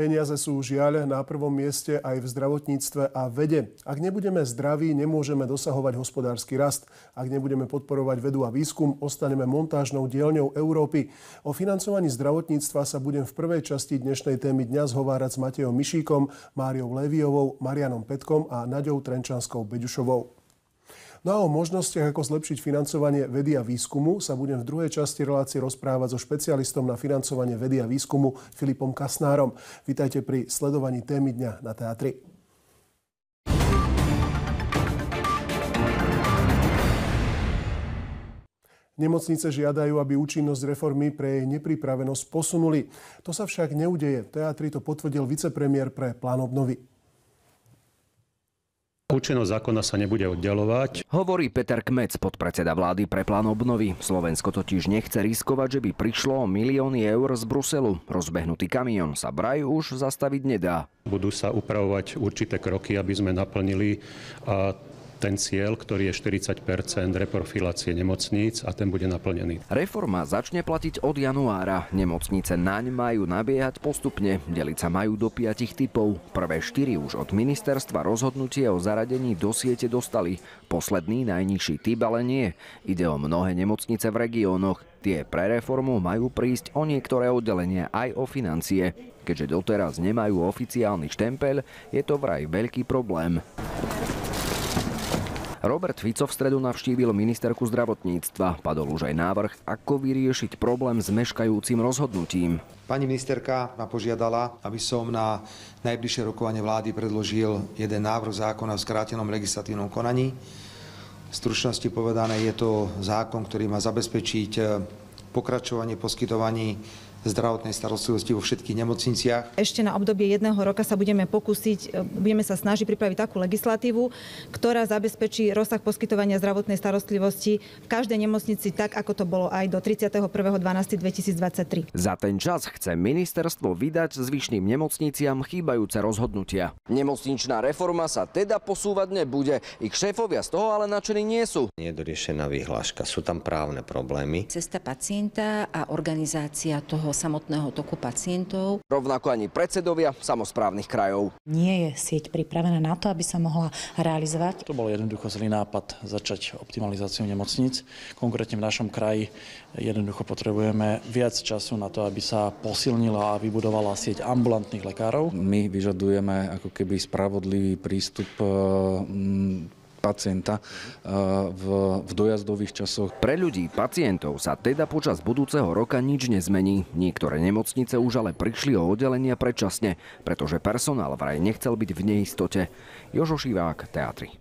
Peniaze sú žiaľ na prvom mieste aj v zdravotníctve a vede. Ak nebudeme zdraví, nemôžeme dosahovať hospodársky rast. Ak nebudeme podporovať vedu a výskum, ostaneme montážnou dielňou Európy. O financovaní zdravotníctva sa budem v prvej časti dnešnej témy dňa zhovárať s Matejom Mišíkom, Máriou Leviovou, Marianom Petkom a Naďou Trenčanskou Beďušovou. No a o možnostiach, ako zlepšiť financovanie vedy a výskumu, sa budem v druhej časti relácie rozprávať so špecialistom na financovanie vedy a výskumu Filipom Kasnárom. Vítajte pri sledovaní témy dňa na teatri. Nemocnice žiadajú, aby účinnosť reformy pre jej nepripravenosť posunuli. To sa však neudeje. Teatri to potvrdil vicepremiér pre plán obnovy. Účinnosť zákona sa nebude oddelovať. Hovorí Peter Kmec, podpredseda vlády pre plán obnovy. Slovensko totiž nechce riskovať, že by prišlo o milióny eur z Bruselu. Rozbehnutý kamión sa braj už zastaviť nedá. Budú sa upravovať určité kroky, aby sme naplnili a ten cieľ, ktorý je 40 reprofilácie nemocníc a ten bude naplnený. Reforma začne platiť od januára. Nemocnice naň majú nabiehať postupne. Deliť sa majú do 5 typov. Prvé 4 už od ministerstva rozhodnutie o zaradení do siete dostali. Posledný najnižší typ ale nie. Ide o mnohé nemocnice v regiónoch. Tie pre reformu majú prísť o niektoré oddelenie aj o financie. Keďže doteraz nemajú oficiálny štempel, je to vraj veľký problém. Robert Fico v stredu navštívil ministerku zdravotníctva. Padol už aj návrh, ako vyriešiť problém s meškajúcim rozhodnutím. Pani ministerka ma požiadala, aby som na najbližšie rokovanie vlády predložil jeden návrh zákona v skrátenom legislatívnom konaní. V stručnosti povedané je to zákon, ktorý má zabezpečiť eh, pokračovanie poskytovaní zdravotnej starostlivosti vo všetkých nemocniciach. Ešte na obdobie jedného roka sa budeme pokúsiť, e, budeme sa snažiť pripraviť takú legislatívu, ktorá zabezpečí rozsah poskytovania zdravotnej starostlivosti v každej nemocnici tak, ako to bolo aj do 31.12.2023. Za ten čas chce ministerstvo vydať zvyšným nemocniciam chýbajúce rozhodnutia. Nemocničná reforma sa teda posúvať nebude. Ich šéfovia z toho ale nadšení nie sú. Nie je doriešená vyhláška, sú tam právne problémy. Cesta pacienta a organizácia toho toho samotného toku pacientov. Rovnako ani predsedovia samozprávnych krajov. Nie je sieť pripravená na to, aby sa mohla realizovať. To bol jednoducho zlý nápad začať optimalizáciu nemocnic. Konkrétne v našom kraji jednoducho potrebujeme viac času na to, aby sa posilnila a vybudovala sieť ambulantných lekárov. My vyžadujeme ako keby spravodlivý prístup eh, pacienta eh, v, v dojazdových časoch. Pre ľudí, pacientov sa teda počas budúceho roka nič nezmení. Niektoré nemocnice už ale prišli o oddelenia predčasne, pretože personál vraj nechcel byť v neistote. Jožo Šivák, Teatry.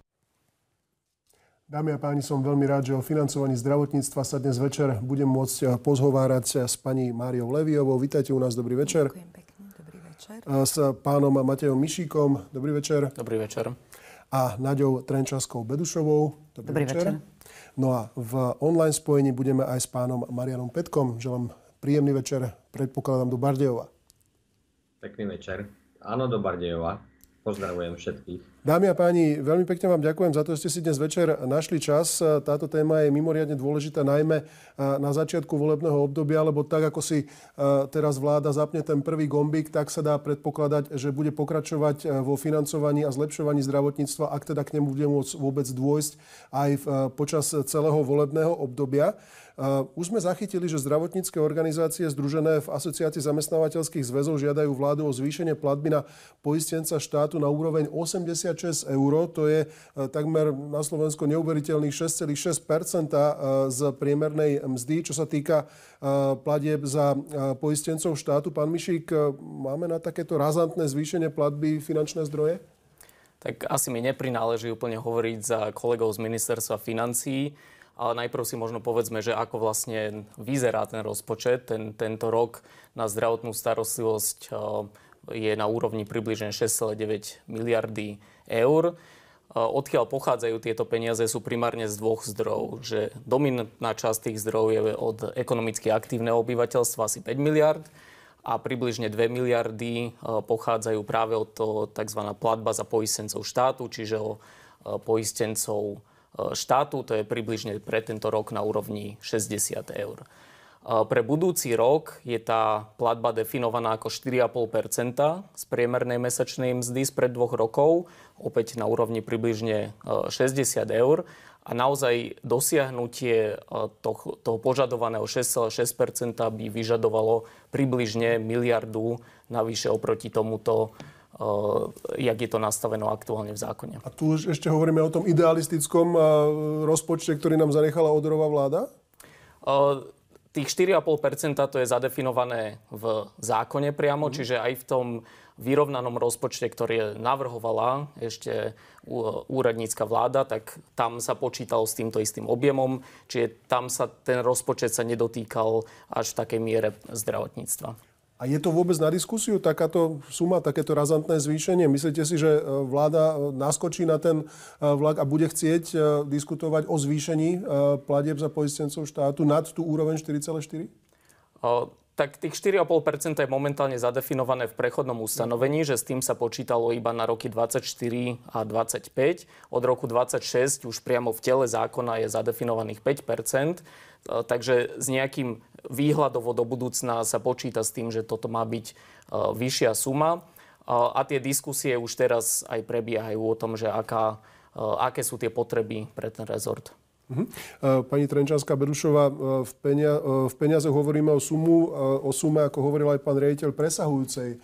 Dámy a páni, som veľmi rád, že o financovaní zdravotníctva sa dnes večer budem môcť eh, pozhovárať eh, s pani Máriou Leviovou. Vítajte u nás, dobrý večer. Ďakujem pekne, dobrý večer. S pánom Matejom Mišíkom, dobrý večer. Dobrý večer a Naďou Trenčanskou Bedušovou. Dobrý, Dobrý večer. večer. No a v online spojení budeme aj s pánom Marianom Petkom. Želám príjemný večer, predpokladám, do Bardejova. Pekný večer. Áno, do Bardejova. Pozdravujem všetkých. Dámy a páni, veľmi pekne vám ďakujem za to, že ste si dnes večer našli čas. Táto téma je mimoriadne dôležitá najmä eh, na začiatku volebného obdobia, lebo tak, ako si eh, teraz vláda zapne ten prvý gombík, tak sa dá predpokladať, že bude pokračovať eh, vo financovaní a zlepšovaní zdravotníctva, ak teda k nemu bude môcť vôbec dôjsť aj počas celého volebného obdobia. Už sme zachytili, že zdravotnícke organizácie združené v Asociácii zamestnávateľských zväzov žiadajú vládu o zvýšenie platby na poistenca štátu na úroveň 86 eur. To je e, takmer na Slovensko neuveriteľných 6,6 e, z priemernej mzdy. Čo sa týka e, platieb za poistencov štátu, pán Mišík, máme na takéto razantné zvýšenie platby finančné zdroje? Tak asi mi neprináleží úplne hovoriť za kolegov z ministerstva financií ale najprv si možno povedzme, že ako vlastne vyzerá ten rozpočet. Ten, tento rok na zdravotnú starostlivosť eh, je na úrovni približne 6,9 miliardy eur. Eh, odkiaľ pochádzajú tieto peniaze sú primárne z dvoch zdrojov. Že dominantná časť tých zdrojov je od ekonomicky aktívneho obyvateľstva asi 5 miliard a približne 2 miliardy eh, pochádzajú práve od toho tzv. platba za poistencov štátu, čiže o poistencov E, štátu, to je približne pre tento rok na úrovni 60 eur. E, pre budúci rok je tá platba definovaná ako 4,5 z priemernej mesačnej mzdy z pred dvoch rokov, opäť na úrovni približne 60 e, eur. A naozaj dosiahnutie toho, toho požadovaného 6,6 by vyžadovalo približne miliardu navyše oproti tomuto jak je to nastaveno aktuálne v zákone. A tu už ešte hovoríme o tom idealistickom rozpočte, ktorý nám zanechala odrová vláda? Tých 4,5% to je zadefinované v zákone priamo, mm. čiže aj v tom vyrovnanom rozpočte, ktorý navrhovala ešte úradnícka vláda, tak tam sa počítal s týmto istým objemom, čiže tam sa ten rozpočet sa nedotýkal až v takej miere zdravotníctva. A je to vôbec na diskusiu takáto suma, takéto razantné zvýšenie? Myslíte si, že e, vláda e, naskočí na ten e, vlak a bude chcieť diskutovať o zvýšení pladeb za poistencov štátu nad tú úroveň 4,4? tak tých 4,5% je momentálne zadefinované v prechodnom ustanovení, že s tým sa počítalo iba na roky 24 a 25. Od roku 26 už priamo v tele zákona je zadefinovaných 5%, takže s nejakým výhľadovo do budúcna sa počíta s tým, že toto má byť e, vyššia suma. E, a tie diskusie už teraz aj prebiehajú o tom, že aká, e, aké sú tie potreby pre ten rezort. Mhm. Pani Trenčanská Berušová, v, peniazoch hovoríme o, sumu, o sume, ako hovoril aj pán rejiteľ, presahujúcej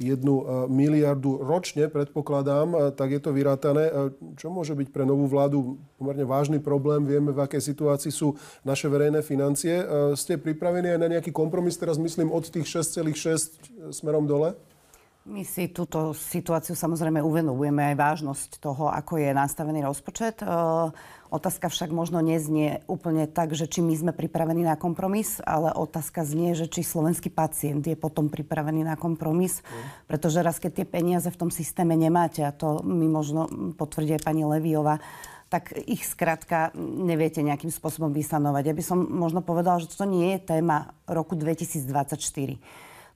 jednu e, miliardu ročne, predpokladám, e, tak je to vyrátané. E, čo môže byť pre novú vládu pomerne vážny problém? Vieme, v akej situácii sú naše verejné financie. Ste pripravení aj na nejaký kompromis, teraz myslím od tých 6,6 smerom dole? My si túto situáciu samozrejme uvenujeme aj vážnosť toho, ako je nastavený rozpočet. otázka však možno neznie úplne tak, že či my sme pripravení na kompromis, ale otázka znie, že či slovenský pacient je potom pripravený na kompromis, mm. pretože raz, keď tie peniaze v tom systéme nemáte, a to mi možno potvrdí aj pani Leviova, tak ich skrátka neviete nejakým spôsobom vysanovať. Ja by som možno povedala, že to nie je téma roku 2024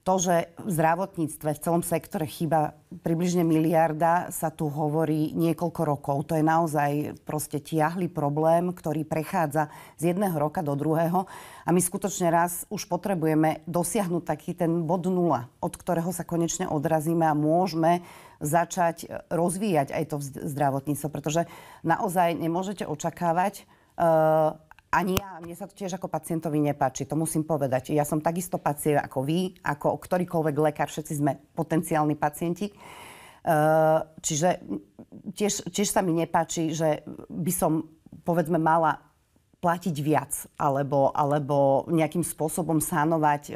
to, že v zdravotníctve v celom sektore chýba približne miliarda, sa tu hovorí niekoľko rokov. To je naozaj proste tiahly problém, ktorý prechádza z jedného roka do druhého. A my skutočne raz už potrebujeme dosiahnuť taký ten bod nula, od ktorého sa konečne odrazíme a môžeme začať rozvíjať aj to zdravotníctvo. Pretože naozaj nemôžete očakávať uh, ani ja, mne sa to tiež ako pacientovi nepáči, to musím povedať. Ja som takisto pacient ako vy, ako ktorýkoľvek lekár, všetci sme potenciálni pacienti. Eh, čiže tiež, tiež sa mi nepáči, že by som, povedzme, mala platiť viac alebo, alebo nejakým spôsobom sanovať eh,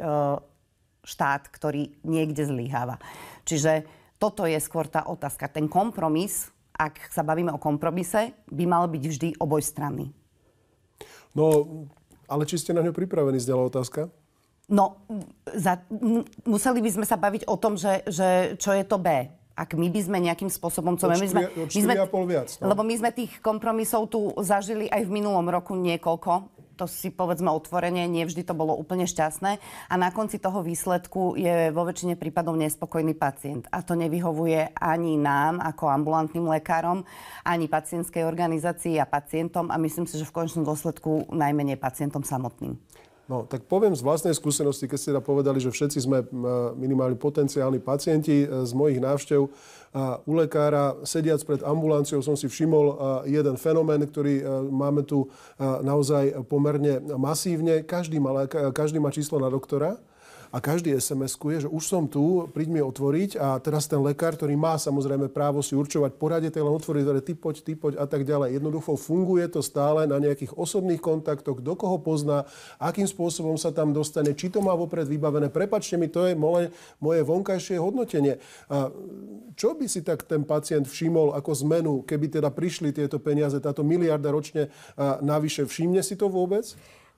štát, ktorý niekde zlyháva. Čiže toto je skôr tá otázka. Ten kompromis, ak sa bavíme o kompromise, by mal byť vždy obojstranný. No, ale či ste na ňu pripravení, zdiela otázka? No, za, m- museli by sme sa baviť o tom, že, že čo je to B. Ak my by sme nejakým spôsobom... Co, my sme, my sme, viac, no. Lebo my sme tých kompromisov tu zažili aj v minulom roku niekoľko to si povedzme otvorene, nie vždy to bolo úplne šťastné a na konci toho výsledku je vo väčšine prípadov nespokojný pacient a to nevyhovuje ani nám ako ambulantným lekárom, ani pacientskej organizácii a pacientom a myslím si, že v končnom dôsledku najmenej pacientom samotným. No, tak poviem z vlastnej skúsenosti, keď ste teda povedali, že všetci sme minimálne potenciálni pacienti e, z mojich návštev a u lekára, sediac pred ambulanciou, som si všimol jeden fenomén, ktorý e, máme tu naozaj pomerne masívne. Každý má, e, každý má číslo na doktora a každý sms je, že už som tu, príď mi otvoriť a teraz ten lekár, ktorý má samozrejme právo si určovať poradie, ten len otvoriť dvere, ty poď, ty poď a tak ďalej. Jednoducho funguje to stále na nejakých osobných kontaktoch, do koho pozná, akým spôsobom sa tam dostane, či to má vopred vybavené. Prepačte mi, to je moje, moje vonkajšie hodnotenie. A čo by si tak ten pacient všimol ako zmenu, keby teda prišli tieto peniaze, táto miliarda ročne navyše? Všimne si to vôbec?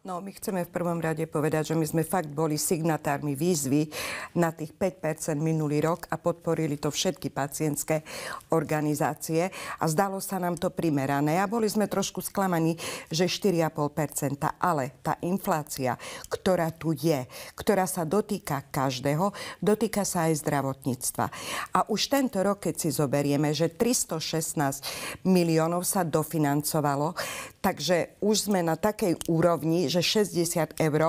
No, my chceme v prvom rade povedať, že my sme fakt boli signatármi výzvy na tých 5 minulý rok a podporili to všetky pacientské organizácie a zdalo sa nám to primerané a boli sme trošku sklamaní, že 4,5 ale tá inflácia, ktorá tu je, ktorá sa dotýka každého, dotýka sa aj zdravotníctva. A už tento rok, keď si zoberieme, že 316 miliónov sa dofinancovalo, takže už sme na takej úrovni, že 60 eur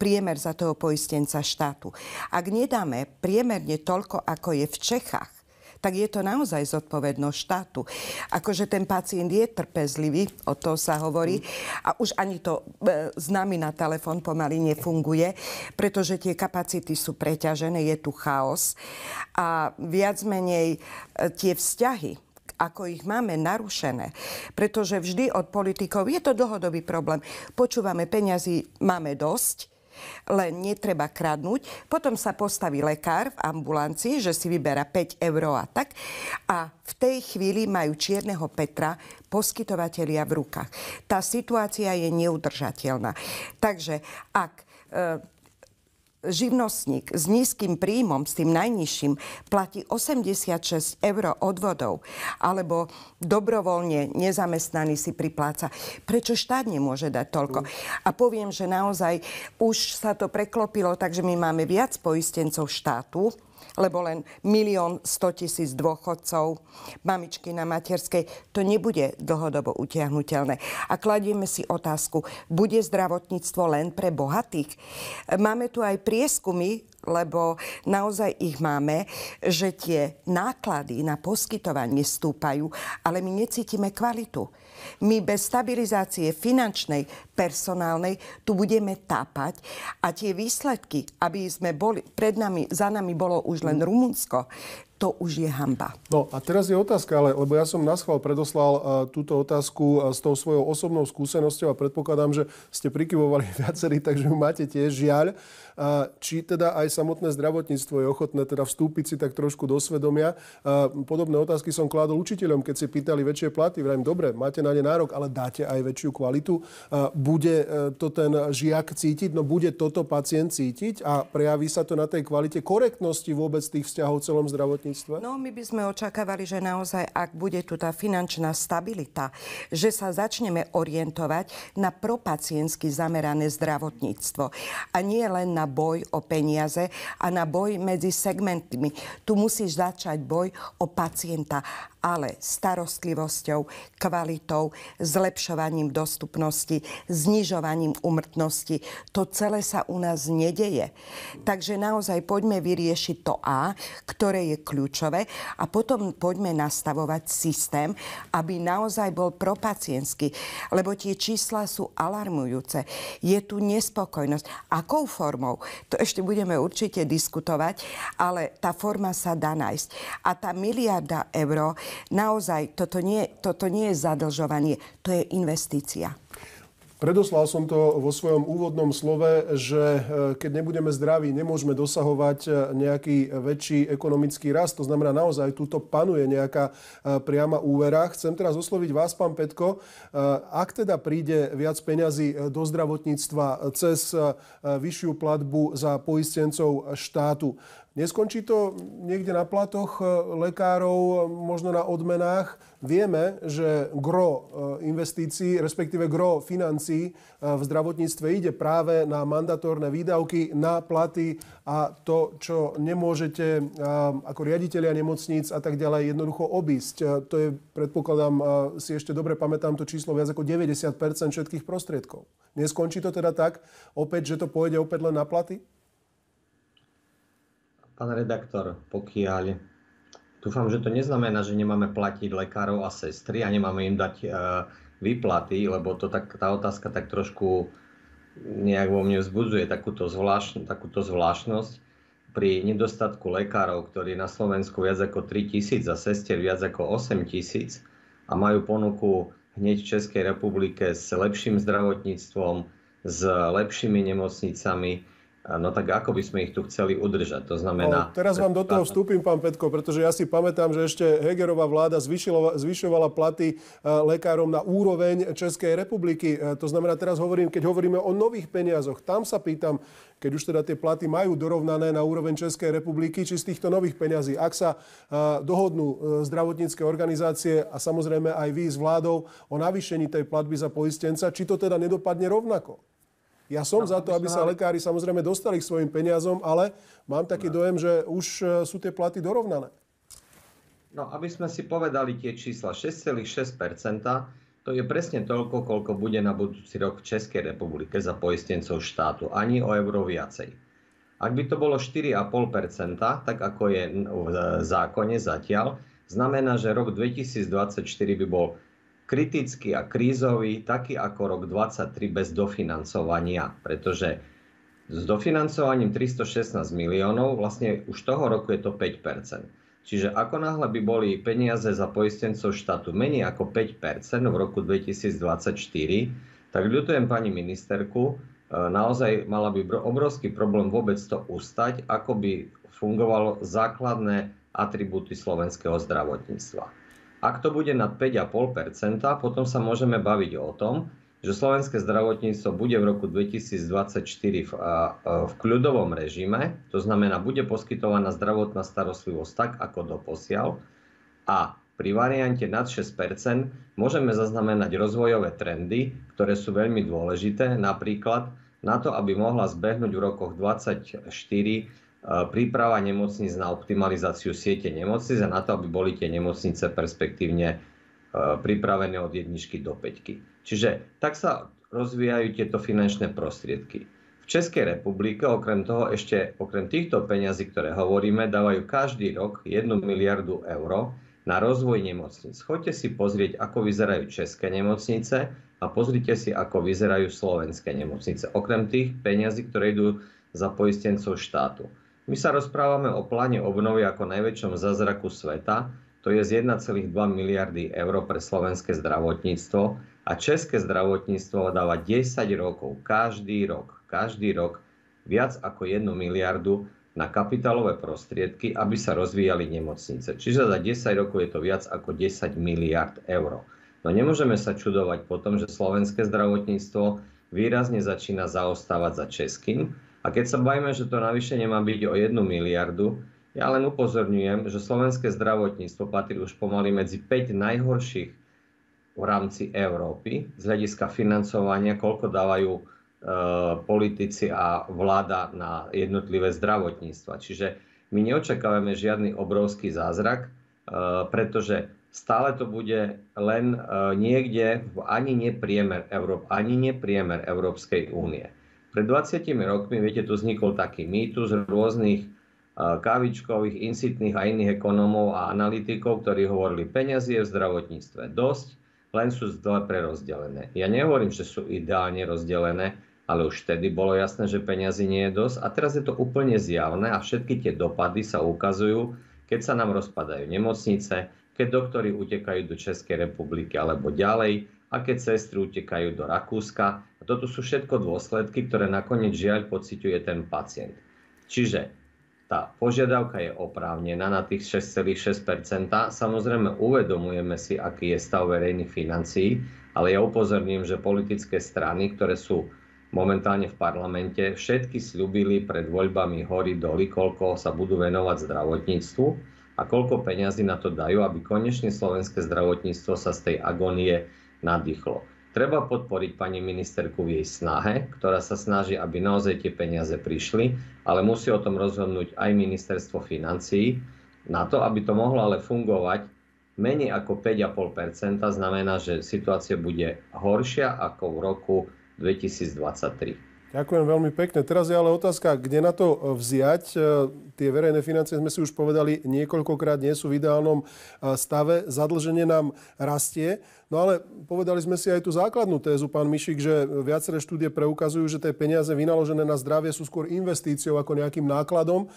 priemer za toho poistenca štátu. Ak nedáme priemerne toľko, ako je v Čechách, tak je to naozaj zodpovednosť štátu. Akože ten pacient je trpezlivý, o to sa hovorí, a už ani to e, s nami na telefón pomaly nefunguje, pretože tie kapacity sú preťažené, je tu chaos a viac menej e, tie vzťahy ako ich máme narušené, pretože vždy od politikov je to dlhodobý problém. Počúvame peniazy, máme dosť, len netreba kradnúť. Potom sa postaví lekár v ambulancii, že si vyberá 5 eur a tak. A v tej chvíli majú čierneho Petra poskytovateľia v rukách. Tá situácia je neudržateľná. Takže ak e, živnostník s nízkym príjmom, s tým najnižším, platí 86 eur odvodov, alebo dobrovoľne nezamestnaný si pripláca. Prečo štát nemôže dať toľko? A poviem, že naozaj už sa to preklopilo, takže my máme viac poistencov štátu, lebo len milión 100 tisíc dôchodcov, mamičky na materskej, to nebude dlhodobo utiahnutelné. A kladieme si otázku, bude zdravotníctvo len pre bohatých? Máme tu aj prieskumy, lebo naozaj ich máme, že tie náklady na poskytovanie stúpajú, ale my necítime kvalitu. My bez stabilizácie finančnej, personálnej tu budeme tápať a tie výsledky, aby sme boli, pred nami, za nami bolo už len Rumunsko, to už je hamba. No a teraz je otázka, ale, lebo ja som na schvál predoslal a, e, túto otázku a, e, s tou svojou osobnou skúsenosťou a predpokladám, že ste prikyvovali viacerí, takže ju máte tiež žiaľ. A, e, či teda aj samotné zdravotníctvo je ochotné teda vstúpiť si tak trošku do svedomia. A, podobné otázky som kládol učiteľom, keď si pýtali väčšie platy. Vrajím, dobre, máte na ne nárok, ale dáte aj väčšiu kvalitu. A, bude to ten žiak cítiť? No bude toto pacient cítiť a prejaví sa to na tej kvalite korektnosti vôbec tých vzťahov celom zdravotníctve zdravotníctva? No, my by sme očakávali, že naozaj, ak bude tu tá finančná stabilita, že sa začneme orientovať na propaciensky zamerané zdravotníctvo. A nie len na boj o peniaze a na boj medzi segmentmi. Tu musíš začať boj o pacienta ale starostlivosťou, kvalitou, zlepšovaním dostupnosti, znižovaním umrtnosti. To celé sa u nás nedeje. Takže naozaj poďme vyriešiť to A, ktoré je kľúčové a potom poďme nastavovať systém, aby naozaj bol propacientský, Lebo tie čísla sú alarmujúce. Je tu nespokojnosť. Akou formou? To ešte budeme určite diskutovať, ale tá forma sa dá nájsť. A tá miliarda euro. Naozaj, toto nie, toto nie je zadlžovanie, to je investícia. Predoslal som to vo svojom úvodnom slove, že e, keď nebudeme zdraví, nemôžeme dosahovať e, nejaký väčší ekonomický rast. To znamená, naozaj túto panuje nejaká e, priama úvera. Chcem teraz osloviť vás, pán Petko. Ak teda príde viac peňazí do zdravotníctva cez vyššiu platbu za poistencov štátu, Neskončí to niekde na platoch e, lekárov, e, možno na odmenách. Vieme, že gro e, investícií, respektíve gro financí v zdravotníctve ide práve na mandatórne výdavky, na platy a to, čo nemôžete ako riaditeľia nemocníc a tak ďalej jednoducho obísť. To je, predpokladám, si ešte dobre pamätám to číslo, viac ako 90 všetkých prostriedkov. Neskončí to teda tak, opäť, že to pôjde opäť len na platy? pán redaktor, pokiaľ Dúfam, že to neznamená, že nemáme platiť lekárov a sestry a nemáme im dať e, výplaty, lebo to tak, tá otázka tak trošku nejak vo mne vzbudzuje takúto, takúto zvláštnosť. Pri nedostatku lekárov, ktorí na Slovensku viac ako 3 tisíc a sestier viac ako 8 tisíc a majú ponuku hneď v Českej republike s lepším zdravotníctvom, s lepšími nemocnicami, no tak ako by sme ich tu chceli udržať? To znamená... No, teraz vám do toho vstúpim, pán Petko, pretože ja si pamätám, že ešte Hegerová vláda zvyšovala platy e, lekárom na úroveň Českej republiky. E, to znamená, teraz hovorím, keď hovoríme o nových peniazoch, tam sa pýtam, keď už teda tie platy majú dorovnané na úroveň Českej republiky, či z týchto nových peňazí, ak sa e, dohodnú zdravotnícke organizácie a samozrejme aj vy s vládou o navýšení tej platby za poistenca, či to teda nedopadne rovnako? Ja som no, za to, aby sa lekári samozrejme dostali k svojim peniazom, ale mám taký no. dojem, že už e, sú tie platy dorovnané. No, aby sme si povedali tie čísla, 6,6 to je presne toľko, koľko bude na budúci rok v Českej republike za poistencov štátu, ani o euro viacej. Ak by to bolo 4,5%, tak ako je e, v zákone zatiaľ, znamená, že rok 2024 by bol kritický a krízový, taký ako rok 2023 bez dofinancovania, pretože s dofinancovaním 316 miliónov, vlastne už toho roku je to 5 Čiže ako náhle by boli peniaze za poistencov štátu menej ako 5 v roku 2024, tak ľutujem pani ministerku, e, naozaj mala by obrovský problém vôbec to ustať, ako by fungovalo základné atribúty slovenského zdravotníctva. Ak to bude nad 5,5%, potom sa môžeme baviť o tom, že slovenské zdravotníctvo bude v roku 2024 v, v kľudovom režime, to znamená, bude poskytovaná zdravotná starostlivosť tak, ako doposiaľ a pri variante nad 6 môžeme zaznamenať rozvojové trendy, ktoré sú veľmi dôležité, napríklad na to, aby mohla zbehnúť v rokoch 2024 príprava nemocníc na optimalizáciu siete nemocníc a na to, aby boli tie nemocnice perspektívne e, pripravené od jedničky do peťky. Čiže tak sa rozvíjajú tieto finančné prostriedky. V Českej republike okrem toho ešte, okrem týchto peňazí, ktoré hovoríme, dávajú každý rok 1 miliardu eur na rozvoj nemocnic. Choďte si pozrieť, ako vyzerajú české nemocnice a pozrite si, ako vyzerajú slovenské nemocnice. Okrem tých peňazí, ktoré idú za poistencov štátu. My sa rozprávame o pláne obnovy ako najväčšom zázraku sveta, to je z 1,2 miliardy eur pre slovenské zdravotníctvo a české zdravotníctvo dáva 10 rokov, každý rok, každý rok viac ako 1 miliardu na kapitálové prostriedky, aby sa rozvíjali nemocnice. Čiže za 10 rokov je to viac ako 10 miliard eur. No nemôžeme sa čudovať potom, že slovenské zdravotníctvo výrazne začína zaostávať za českým a keď sa bavíme, že to navýšenie má byť o 1 miliardu, ja len upozorňujem, že slovenské zdravotníctvo patrí už pomaly medzi 5 najhorších v rámci Európy z hľadiska financovania, koľko dávajú e, politici a vláda na jednotlivé zdravotníctva. Čiže my neočakávame žiadny obrovský zázrak, e, pretože stále to bude len e, niekde ani nepriemer Európ, ani nepriemer Európskej únie. Pred 20 rokmi, viete, tu vznikol taký mýtus rôznych kavičkových, insitných a iných ekonómov a analytikov, ktorí hovorili, peniazy je v zdravotníctve dosť, len sú zle prerozdelené. Ja nehovorím, že sú ideálne rozdelené, ale už vtedy bolo jasné, že peniazy nie je dosť a teraz je to úplne zjavné a všetky tie dopady sa ukazujú, keď sa nám rozpadajú nemocnice, keď doktory utekajú do Českej republiky alebo ďalej, aké sestry utekajú do Rakúska. A toto sú všetko dôsledky, ktoré nakoniec žiaľ pociťuje ten pacient. Čiže tá požiadavka je oprávnená na tých 6,6 Samozrejme uvedomujeme si, aký je stav verejných financií, ale ja upozorním, že politické strany, ktoré sú momentálne v parlamente, všetky slúbili pred voľbami hory doly, koľko sa budú venovať zdravotníctvu a koľko peňazí na to dajú, aby konečne slovenské zdravotníctvo sa z tej agónie nadýchlo. Treba podporiť pani ministerku v jej snahe, ktorá sa snaží, aby naozaj tie peniaze prišli, ale musí o tom rozhodnúť aj ministerstvo financií. Na to, aby to mohlo ale fungovať, menej ako 5,5% znamená, že situácia bude horšia ako v roku 2023. Ďakujem veľmi pekne. Teraz je ale otázka, kde na to e, vziať. E, tie verejné financie sme si už povedali niekoľkokrát, nie sú v ideálnom e, stave. Zadlženie nám rastie. No ale povedali sme si aj tú základnú tézu, pán Mišik, že viaceré štúdie preukazujú, že tie peniaze vynaložené na zdravie sú skôr investíciou ako nejakým nákladom,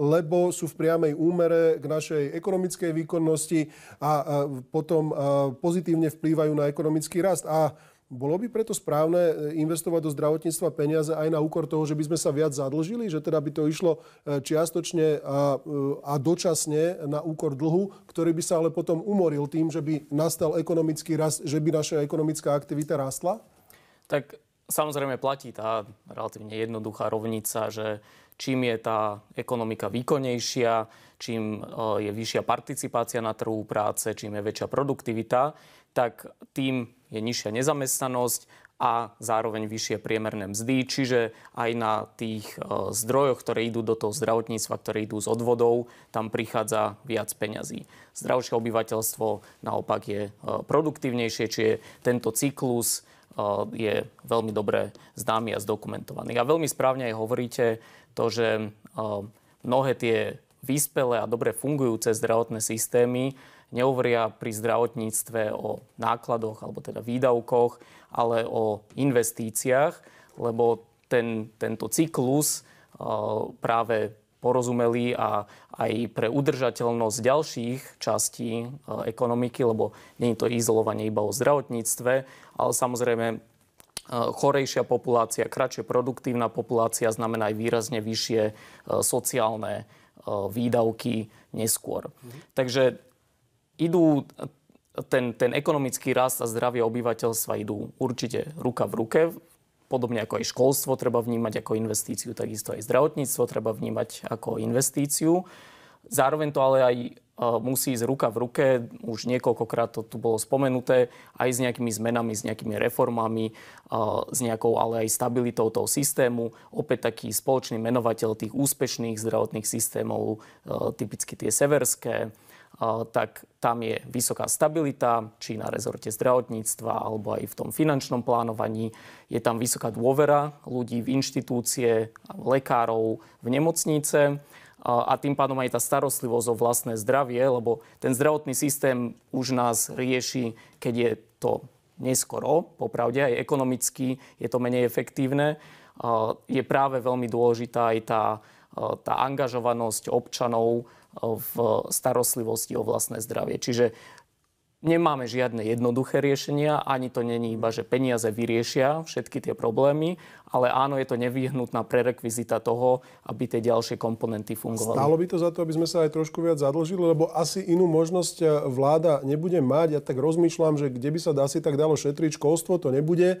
lebo sú v priamej úmere k našej ekonomickej výkonnosti a potom pozitívne vplývajú na ekonomický rast. A bolo by preto správne e, investovať do zdravotníctva peniaze aj na úkor toho, že by sme sa viac zadlžili, že teda by to išlo e, čiastočne a, e, a dočasne na úkor dlhu, ktorý by sa ale potom umoril tým, že by nastal ekonomický rast, že by naša ekonomická aktivita rastla? Tak samozrejme platí tá relatívne jednoduchá rovnica, že čím je tá ekonomika výkonnejšia, čím je vyššia participácia na trhu práce, čím je väčšia produktivita, tak tým je nižšia nezamestnanosť a zároveň vyššie priemerné mzdy, čiže aj na tých e, zdrojoch, ktoré idú do toho zdravotníctva, ktoré idú z odvodov, tam prichádza viac peňazí. Zdravšie obyvateľstvo naopak je e, produktívnejšie, čiže tento cyklus e, je veľmi dobre známy a zdokumentovaný. A veľmi správne aj hovoríte to, že mnohé tie vyspelé a dobre fungujúce zdravotné systémy neuveria pri zdravotníctve o nákladoch alebo teda výdavkoch, ale o investíciách, lebo ten, tento cyklus eh, práve porozumeli a aj pre udržateľnosť ďalších častí eh, ekonomiky, lebo nie je to izolovanie iba o zdravotníctve, ale samozrejme eh, chorejšia populácia, kratšie produktívna populácia znamená aj výrazne vyššie sociálne výdavky neskôr. Mhm. Takže idú ten, ten ekonomický rast a zdravie obyvateľstva idú určite ruka v ruke. Podobne ako aj školstvo treba vnímať ako investíciu, takisto aj zdravotníctvo treba vnímať ako investíciu. Zároveň to ale aj e, musí ísť ruka v ruke, už niekoľkokrát to tu bolo spomenuté, aj s nejakými zmenami, s nejakými reformami, e, s nejakou ale aj stabilitou toho systému. Opäť taký spoločný menovateľ tých úspešných zdravotných systémov, e, typicky tie severské, tak tam je vysoká stabilita, či na rezorte zdravotníctva, alebo aj v tom finančnom plánovaní. Je tam vysoká dôvera ľudí v inštitúcie, lekárov, v nemocnice a tým pádom aj tá starostlivosť o vlastné zdravie, lebo ten zdravotný systém už nás rieši, keď je to neskoro, popravde aj ekonomicky je to menej efektívne. Je práve veľmi dôležitá aj tá, tá angažovanosť občanov, v starostlivosti o vlastné zdravie. Čiže nemáme žiadne jednoduché riešenia, ani to není iba, že peniaze vyriešia všetky tie problémy, ale áno, je to nevyhnutná prerekvizita toho, aby tie ďalšie komponenty fungovali. Stálo by to za to, aby sme sa aj trošku viac zadlžili, lebo asi inú možnosť e, vláda nebude mať. Ja tak rozmýšľam, že kde by sa asi tak dalo šetriť, školstvo to nebude, e,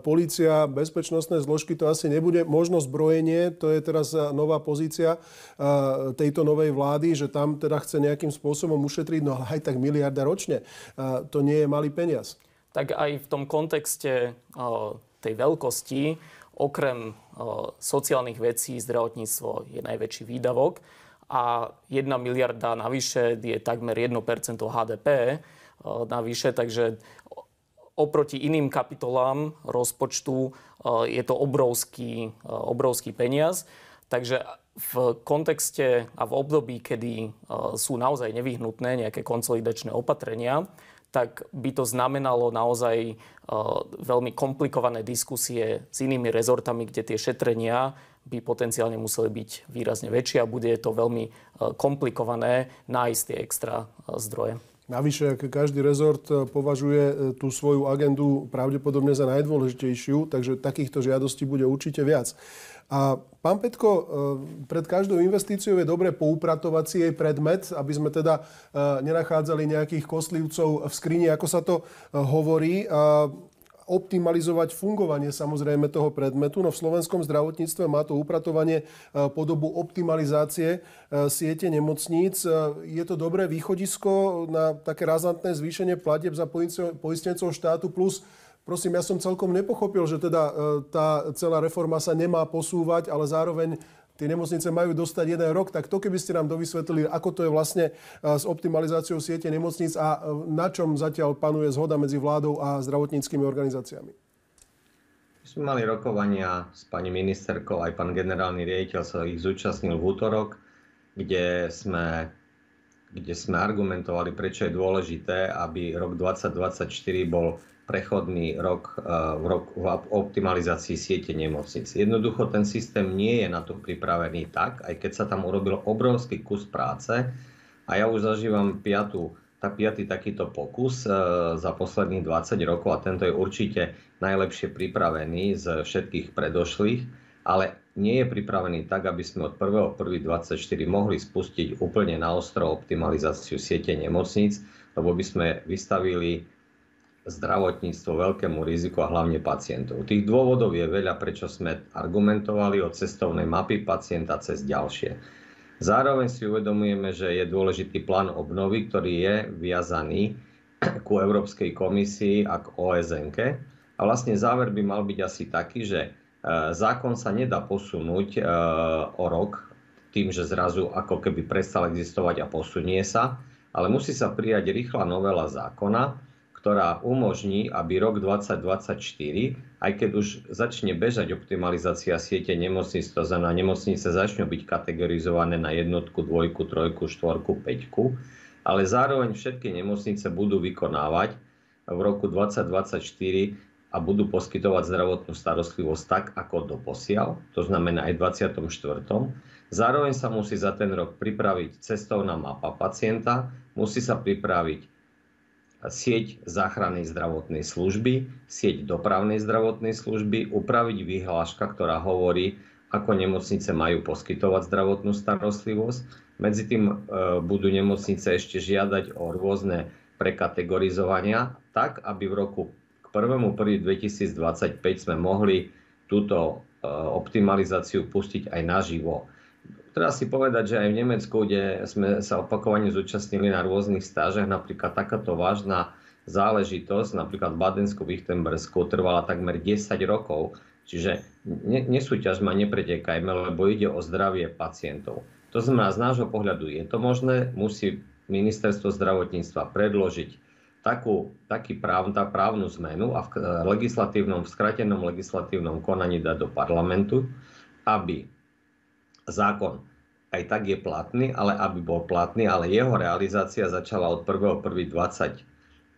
polícia, bezpečnostné zložky to asi nebude, možno zbrojenie, to je teraz e, nová pozícia tejto novej vlády, že tam teda chce nejakým spôsobom ušetriť, no ale aj tak miliarda ročne. To nie je malý peniaz. Tak aj v tom kontexte tej veľkosti Okrem sociálnych vecí zdravotníctvo je najväčší výdavok a 1 miliarda navyše je takmer 1% HDP navyše, takže oproti iným kapitolám rozpočtu je to obrovský, obrovský peniaz. Takže v kontexte a v období, kedy sú naozaj nevyhnutné nejaké konsolidačné opatrenia, tak by to znamenalo naozaj e, veľmi komplikované diskusie s inými rezortami, kde tie šetrenia by potenciálne museli byť výrazne väčšie a bude to veľmi e, komplikované nájsť tie extra e, zdroje. Navyše, ak každý rezort považuje tú svoju agendu pravdepodobne za najdôležitejšiu, takže takýchto žiadostí bude určite viac. A pán Petko, e, pred každou investíciou je dobre poupratovať si jej predmet, aby sme teda e, nenachádzali nejakých koslivcov v skrini, ako sa to e, hovorí optimalizovať fungovanie samozrejme toho predmetu. No v slovenskom zdravotníctve má to upratovanie podobu optimalizácie siete nemocníc. Je to dobré východisko na také razantné zvýšenie platieb za poistencov štátu plus Prosím, ja som celkom nepochopil, že teda e, tá celá reforma sa nemá posúvať, ale zároveň tie nemocnice majú dostať jeden rok, tak to keby ste nám dovysvetlili, ako to je vlastne e, s optimalizáciou siete nemocnic a e, na čom zatiaľ panuje zhoda medzi vládou a zdravotníckými organizáciami. My sme mali rokovania s pani ministerkou, aj pán generálny riaditeľ sa ich zúčastnil v útorok, kde sme, kde sme argumentovali, prečo je dôležité, aby rok 2024 bol prechodný rok, e, rok v optimalizácii siete nemocnic. Jednoducho ten systém nie je na to pripravený tak, aj keď sa tam urobil obrovský kus práce a ja už zažívam piatú, tá piatý takýto pokus e, za posledných 20 rokov a tento je určite najlepšie pripravený z všetkých predošlých, ale nie je pripravený tak, aby sme od 1.1.24 mohli spustiť úplne na ostro optimalizáciu siete nemocnic, lebo by sme vystavili zdravotníctvo veľkému riziku a hlavne pacientov. Tých dôvodov je veľa, prečo sme argumentovali od cestovnej mapy pacienta cez ďalšie. Zároveň si uvedomujeme, že je dôležitý plán obnovy, ktorý je viazaný ku Európskej komisii a k osn -ke. A vlastne záver by mal byť asi taký, že e, zákon sa nedá posunúť e, o rok tým, že zrazu ako keby prestal existovať a posunie sa, ale musí sa prijať rýchla novela zákona, ktorá umožní, aby rok 2024, aj keď už začne bežať optimalizácia siete nemocníc, to znamená nemocnice začnú byť kategorizované na jednotku, dvojku, trojku, štvorku, peťku, ale zároveň všetky nemocnice budú vykonávať v roku 2024 a budú poskytovať zdravotnú starostlivosť tak, ako doposiaľ, to znamená aj 24. Zároveň sa musí za ten rok pripraviť cestovná mapa pacienta, musí sa pripraviť sieť záchrany zdravotnej služby, sieť dopravnej zdravotnej služby, upraviť vyhláška, ktorá hovorí, ako nemocnice majú poskytovať zdravotnú starostlivosť. Medzi tým e, budú nemocnice ešte žiadať o rôzne prekategorizovania, tak aby v roku k 1.1.2025 sme mohli túto e, optimalizáciu pustiť aj naživo Treba si povedať, že aj v Nemecku, kde sme sa opakovane zúčastnili na rôznych stážach, napríklad takáto vážna záležitosť, napríklad v Badensku-Wichtenbersku, trvala takmer 10 rokov. Čiže nesúťaž ma nepretekajme, lebo ide o zdravie pacientov. To znamená, z nášho pohľadu je to možné, musí ministerstvo zdravotníctva predložiť takú, taký práv, tá právnu zmenu a v e, legislatívnom, v skratenom legislatívnom konaní dať do parlamentu, aby zákon aj tak je platný, ale aby bol platný, ale jeho realizácia začala od 1.1.25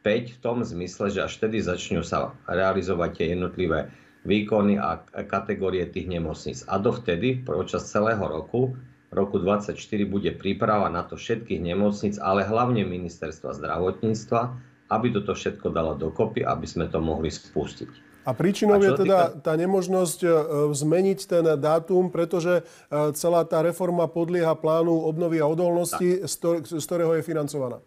v tom zmysle, že až vtedy začnú sa realizovať tie jednotlivé výkony a kategórie tých nemocníc. A dovtedy, počas celého roku, roku 2024, bude príprava na to všetkých nemocníc, ale hlavne ministerstva zdravotníctva, aby toto všetko dalo dokopy, aby sme to mohli spustiť. A príčinou a je teda týka... tá nemožnosť e, e, zmeniť ten dátum, pretože e, celá tá reforma podlieha plánu obnovy a odolnosti, tak. z ktorého je financovaná.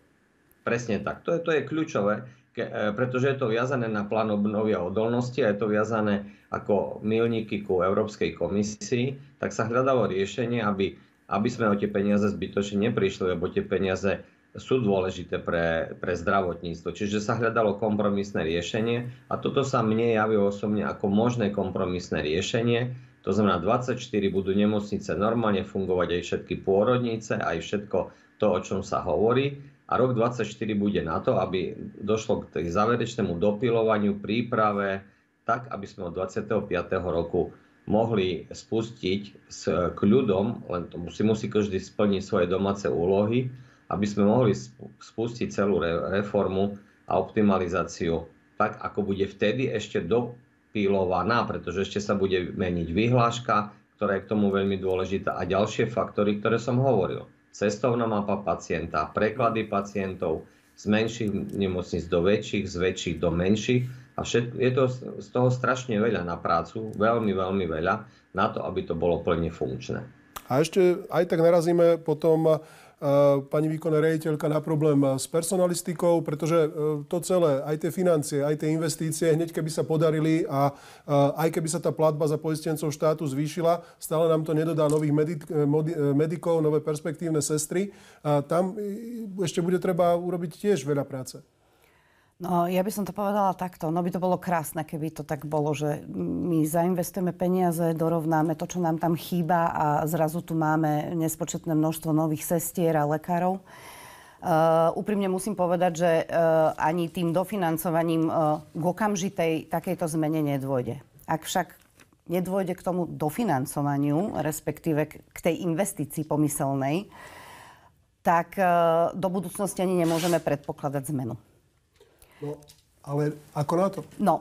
Presne tak. To je, to je kľúčové, ke, pretože je to viazané na plán obnovy a odolnosti a je to viazané ako milníky ku Európskej komisii, tak sa hľadalo riešenie, aby, aby sme o tie peniaze zbytočne neprišli, lebo tie peniaze sú dôležité pre, pre zdravotníctvo. Čiže sa hľadalo kompromisné riešenie a toto sa mne javí osobne ako možné kompromisné riešenie. To znamená, 24 budú nemocnice normálne fungovať aj všetky pôrodnice, aj všetko to, o čom sa hovorí. A rok 24 bude na to, aby došlo k záverečnému dopilovaniu, príprave, tak, aby sme od 25. roku mohli spustiť s kľudom, len to musí, musí každý splniť svoje domáce úlohy, aby sme mohli spustiť celú reformu a optimalizáciu tak, ako bude vtedy ešte dopilovaná, pretože ešte sa bude meniť vyhláška, ktorá je k tomu veľmi dôležitá a ďalšie faktory, ktoré som hovoril. Cestovná mapa pacienta, preklady pacientov z menších nemocníc do väčších, z väčších do menších a všetko je to z toho strašne veľa na prácu, veľmi, veľmi veľa na to, aby to bolo plne funkčné. A ešte aj tak narazíme potom Eh, pani výkonná rejiteľka na problém eh, s personalistikou, pretože eh, to celé, aj tie financie, aj tie investície, hneď keby sa podarili a aj keby sa tá platba za poistencov štátu zvýšila, stále nám to nedodá nových medikov, nové perspektívne sestry. A tam ešte bude treba urobiť tiež veľa práce. No, ja by som to povedala takto. No by to bolo krásne, keby to tak bolo, že my zainvestujeme peniaze, dorovnáme to, čo nám tam chýba a zrazu tu máme nespočetné množstvo nových sestier a lekárov. Uh, úprimne musím povedať, že uh, ani tým dofinancovaním uh, k okamžitej takejto zmene nedôjde. Ak však nedôjde k tomu dofinancovaniu, respektíve k, tej investícii pomyselnej, tak uh, do budúcnosti ani nemôžeme predpokladať zmenu. No, ale ako na to? No,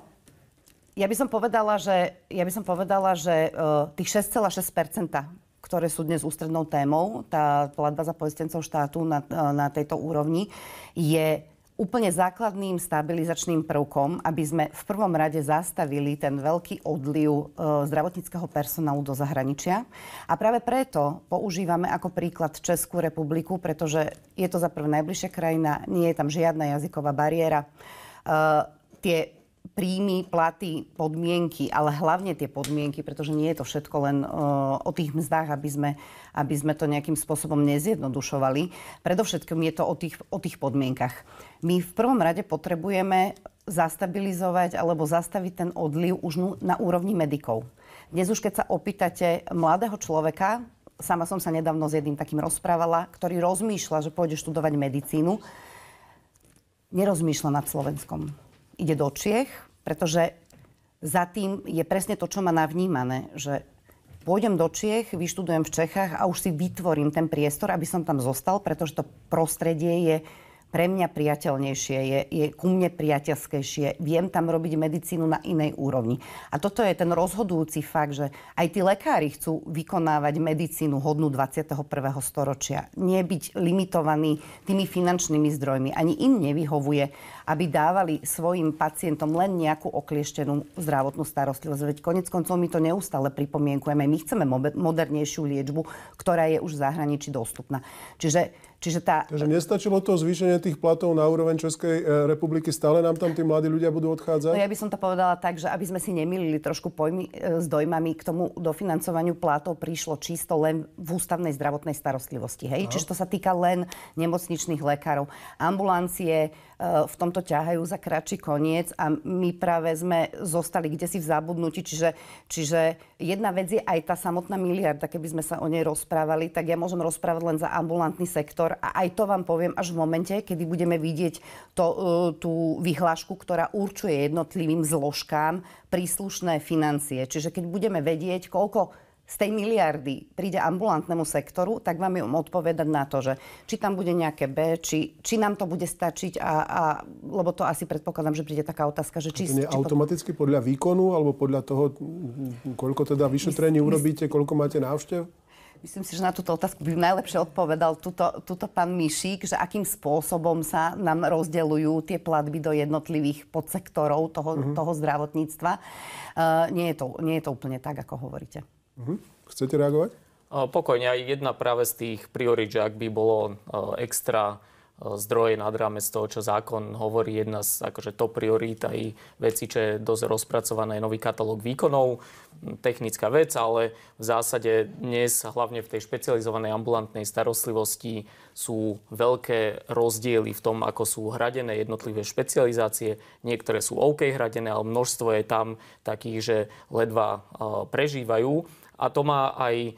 ja by som povedala, že, ja by som povedala, že uh, tých 6,6 ktoré sú dnes ústrednou témou, tá platba za poistencov štátu na, eh, na tejto úrovni, je úplne základným stabilizačným prvkom, aby sme v prvom rade zastavili ten veľký odliv e, zdravotníckého personálu do zahraničia. A práve preto používame ako príklad Českú republiku, pretože je to za prvé najbližšia krajina, nie je tam žiadna jazyková bariéra. E, tie príjmy, platy, podmienky, ale hlavne tie podmienky, pretože nie je to všetko len uh, o tých mzdách, aby sme, aby sme to nejakým spôsobom nezjednodušovali. Predovšetkým je to o tých, o tých podmienkach. My v prvom rade potrebujeme zastabilizovať alebo zastaviť ten odliv už na úrovni medikov. Dnes už keď sa opýtate mladého človeka, sama som sa nedávno s jedným takým rozprávala, ktorý rozmýšľa, že pôjde študovať medicínu, nerozmýšľa nad Slovenskom ide do Čiech, pretože za tým je presne to, čo má navnímané, že pôjdem do Čiech, vyštudujem v Čechách a už si vytvorím ten priestor, aby som tam zostal, pretože to prostredie je pre mňa priateľnejšie, je, je ku mne priateľskejšie, viem tam robiť medicínu na inej úrovni. A toto je ten rozhodujúci fakt, že aj tí lekári chcú vykonávať medicínu hodnú 21. storočia. Nie byť limitovaní tými finančnými zdrojmi. Ani im nevyhovuje aby dávali svojim pacientom len nejakú oklieštenú zdravotnú starostlivosť. Veď konec koncov my to neustále pripomienkujeme. My chceme modernejšiu liečbu, ktorá je už v zahraničí dostupná. Čiže Čiže tá... Takže nestačilo to zvýšenie tých platov na úroveň Českej e, republiky, stále nám tam tí mladí ľudia budú odchádzať? No ja by som to povedala tak, že aby sme si nemýlili trošku pojmy e, s dojmami, k tomu dofinancovaniu platov prišlo čisto len v ústavnej zdravotnej starostlivosti. Hej? Čiže to sa týka len nemocničných lekárov. Ambulancie e, v tomto to ťahajú za kratší koniec a my práve sme zostali kde si v zabudnutí. Čiže, čiže jedna vec je aj tá samotná miliarda, keby sme sa o nej rozprávali, tak ja môžem rozprávať len za ambulantný sektor a aj to vám poviem až v momente, kedy budeme vidieť to, e, tú vyhlášku, ktorá určuje jednotlivým zložkám príslušné financie. Čiže keď budeme vedieť, koľko z tej miliardy príde ambulantnému sektoru, tak vám im odpovedať na to, že či tam bude nejaké B, či, či nám to bude stačiť, a, a, lebo to asi predpokladám, že príde taká otázka, že či... To nie či automaticky podľa výkonu, alebo podľa toho, koľko teda vyšetrení myslím, urobíte, koľko máte návštev? Myslím si, že na túto otázku by najlepšie odpovedal tuto, túto pán Mišík, že akým spôsobom sa nám rozdeľujú tie platby do jednotlivých podsektorov toho, mm-hmm. toho zdravotníctva. Uh, nie, je to, nie je to úplne tak, ako hovoríte. Uh-huh. Chcete reagovať? Pokojne aj jedna práve z tých priorit, že ak by bolo extra zdroje nad rámec toho, čo zákon hovorí. Jedna z akože, top priorít aj veci, čo je dosť rozpracované, nový katalóg výkonov. Technická vec, ale v zásade dnes, hlavne v tej špecializovanej ambulantnej starostlivosti, sú veľké rozdiely v tom, ako sú hradené jednotlivé špecializácie. Niektoré sú OK hradené, ale množstvo je tam takých, že ledva prežívajú a to má aj e,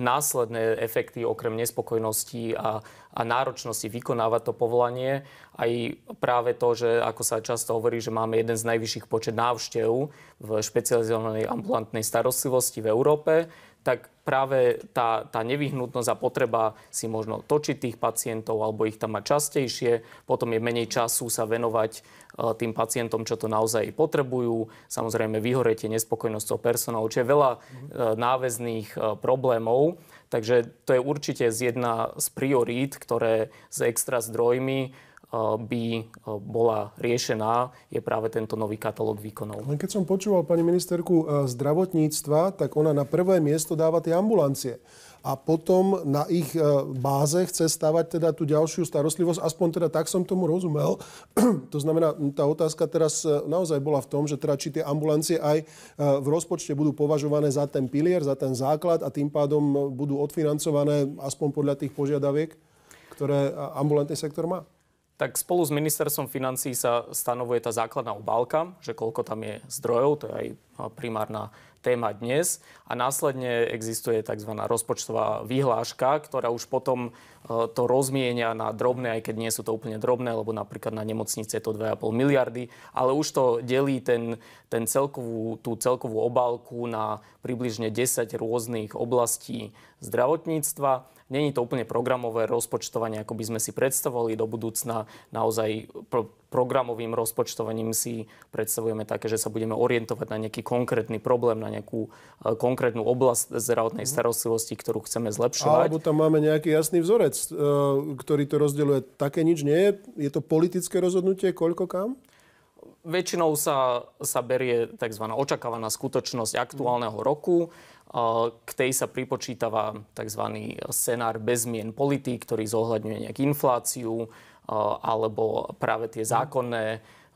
následné efekty okrem nespokojnosti a, a náročnosti vykonávať to povolanie. Aj práve to, že ako sa často hovorí, že máme jeden z najvyšších počet návštev v špecializovanej ambulantnej starostlivosti v Európe, tak práve tá, tá nevyhnutnosť a potreba si možno točiť tých pacientov alebo ich tam mať častejšie, potom je menej času sa venovať e, tým pacientom, čo to naozaj potrebujú. Samozrejme, nespokojnosť nespokojnosťou personálu, čiže veľa e, náväzných e, problémov. Takže to je určite z jedna z priorít, ktoré s extra zdrojmi E, by e, bola riešená, je práve tento nový katalóg výkonov. Len keď som počúval pani ministerku e, zdravotníctva, tak ona na prvé miesto dáva tie ambulancie a potom na ich báze chce stavať teda tú ďalšiu starostlivosť. Aspoň teda tak som tomu rozumel. to znamená, tá otázka teraz naozaj bola v tom, že teda či tie ambulancie aj v rozpočte budú považované za ten pilier, za ten základ a tým pádom budú odfinancované aspoň podľa tých požiadaviek, ktoré ambulantný sektor má tak spolu s ministerstvom financí sa stanovuje tá základná obálka, že koľko tam je zdrojov, to je aj primárna téma dnes. A následne existuje tzv. rozpočtová vyhláška, ktorá už potom e, to rozmienia na drobné, aj keď nie sú to úplne drobné, lebo napríklad na nemocnice je to 2,5 miliardy, ale už to delí ten, ten celkovú, tú celkovú obálku na približne 10 rôznych oblastí zdravotníctva Není to úplne programové rozpočtovanie, ako by sme si predstavovali do budúcna. Naozaj pro- programovým rozpočtovaním si predstavujeme také, že sa budeme orientovať na nejaký konkrétny problém, na nejakú e, konkrétnu oblasť zdravotnej mhm. starostlivosti, ktorú chceme zlepšovať. Alebo tam máme nejaký jasný vzorec, e, ktorý to rozdeľuje. Také nič nie je. Je to politické rozhodnutie, koľko kam? Väčšinou sa, sa berie tzv. očakávaná skutočnosť aktuálneho roku k tej sa pripočítava tzv. scenár bez mien politík, ktorý zohľadňuje nejak infláciu e, alebo práve tie zákonné e,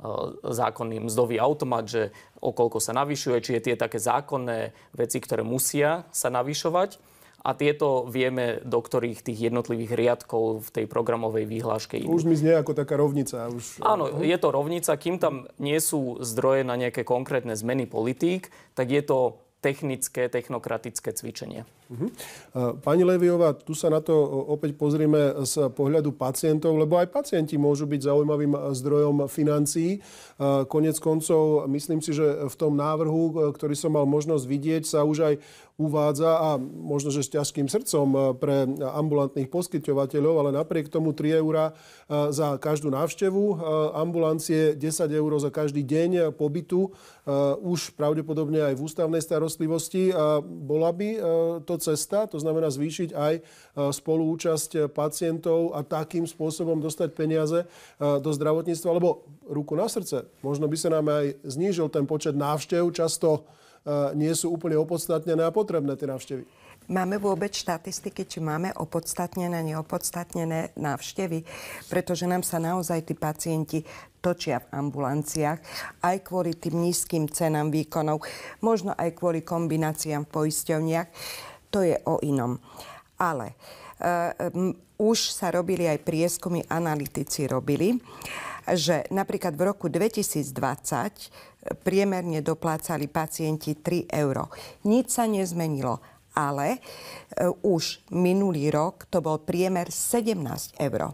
zákonný mzdový automat, že okolko sa navyšuje, čiže tie také zákonné veci, ktoré musia sa navyšovať. A tieto vieme, do ktorých tých jednotlivých riadkov v tej programovej výhláške idú. Už mi znie ako taká rovnica. Už... Áno, mhm. je to rovnica. Kým tam nie sú zdroje na nejaké konkrétne zmeny politík, tak je to technické, technokratické cvičenie. Mhm. Pani Leviová, tu sa na to opäť pozrieme z pohľadu pacientov, lebo aj pacienti môžu byť zaujímavým e, zdrojom financií. E, konec koncov, myslím si, že v tom návrhu, e, ktorý som mal možnosť vidieť, sa už aj uvádza a možno, že s ťažkým srdcom pre ambulantných poskytovateľov, ale napriek tomu 3 eur za každú návštevu ambulancie, 10 eur za každý deň pobytu, už pravdepodobne aj v ústavnej starostlivosti. Bola by to cesta, to znamená zvýšiť aj e, spoluúčasť pacientov a takým spôsobom dostať peniaze e, do zdravotníctva, lebo ruku na srdce, možno by sa nám aj znížil ten počet návštev, často e, nie sú úplne opodstatnené a potrebné tie návštevy. Máme vôbec štatistiky, či máme opodstatnené, neopodstatnené návštevy, pretože nám sa naozaj tí pacienti točia v ambulanciách, aj kvôli tým nízkym cenám výkonov, možno aj kvôli kombináciám v poisťovniach to je o inom. Ale e, m, už sa robili aj prieskumy, analytici robili, že napríklad v roku 2020 eh, priemerne doplácali pacienti 3 euro. Nič sa nezmenilo, ale E, už minulý rok to bol priemer 17 eur.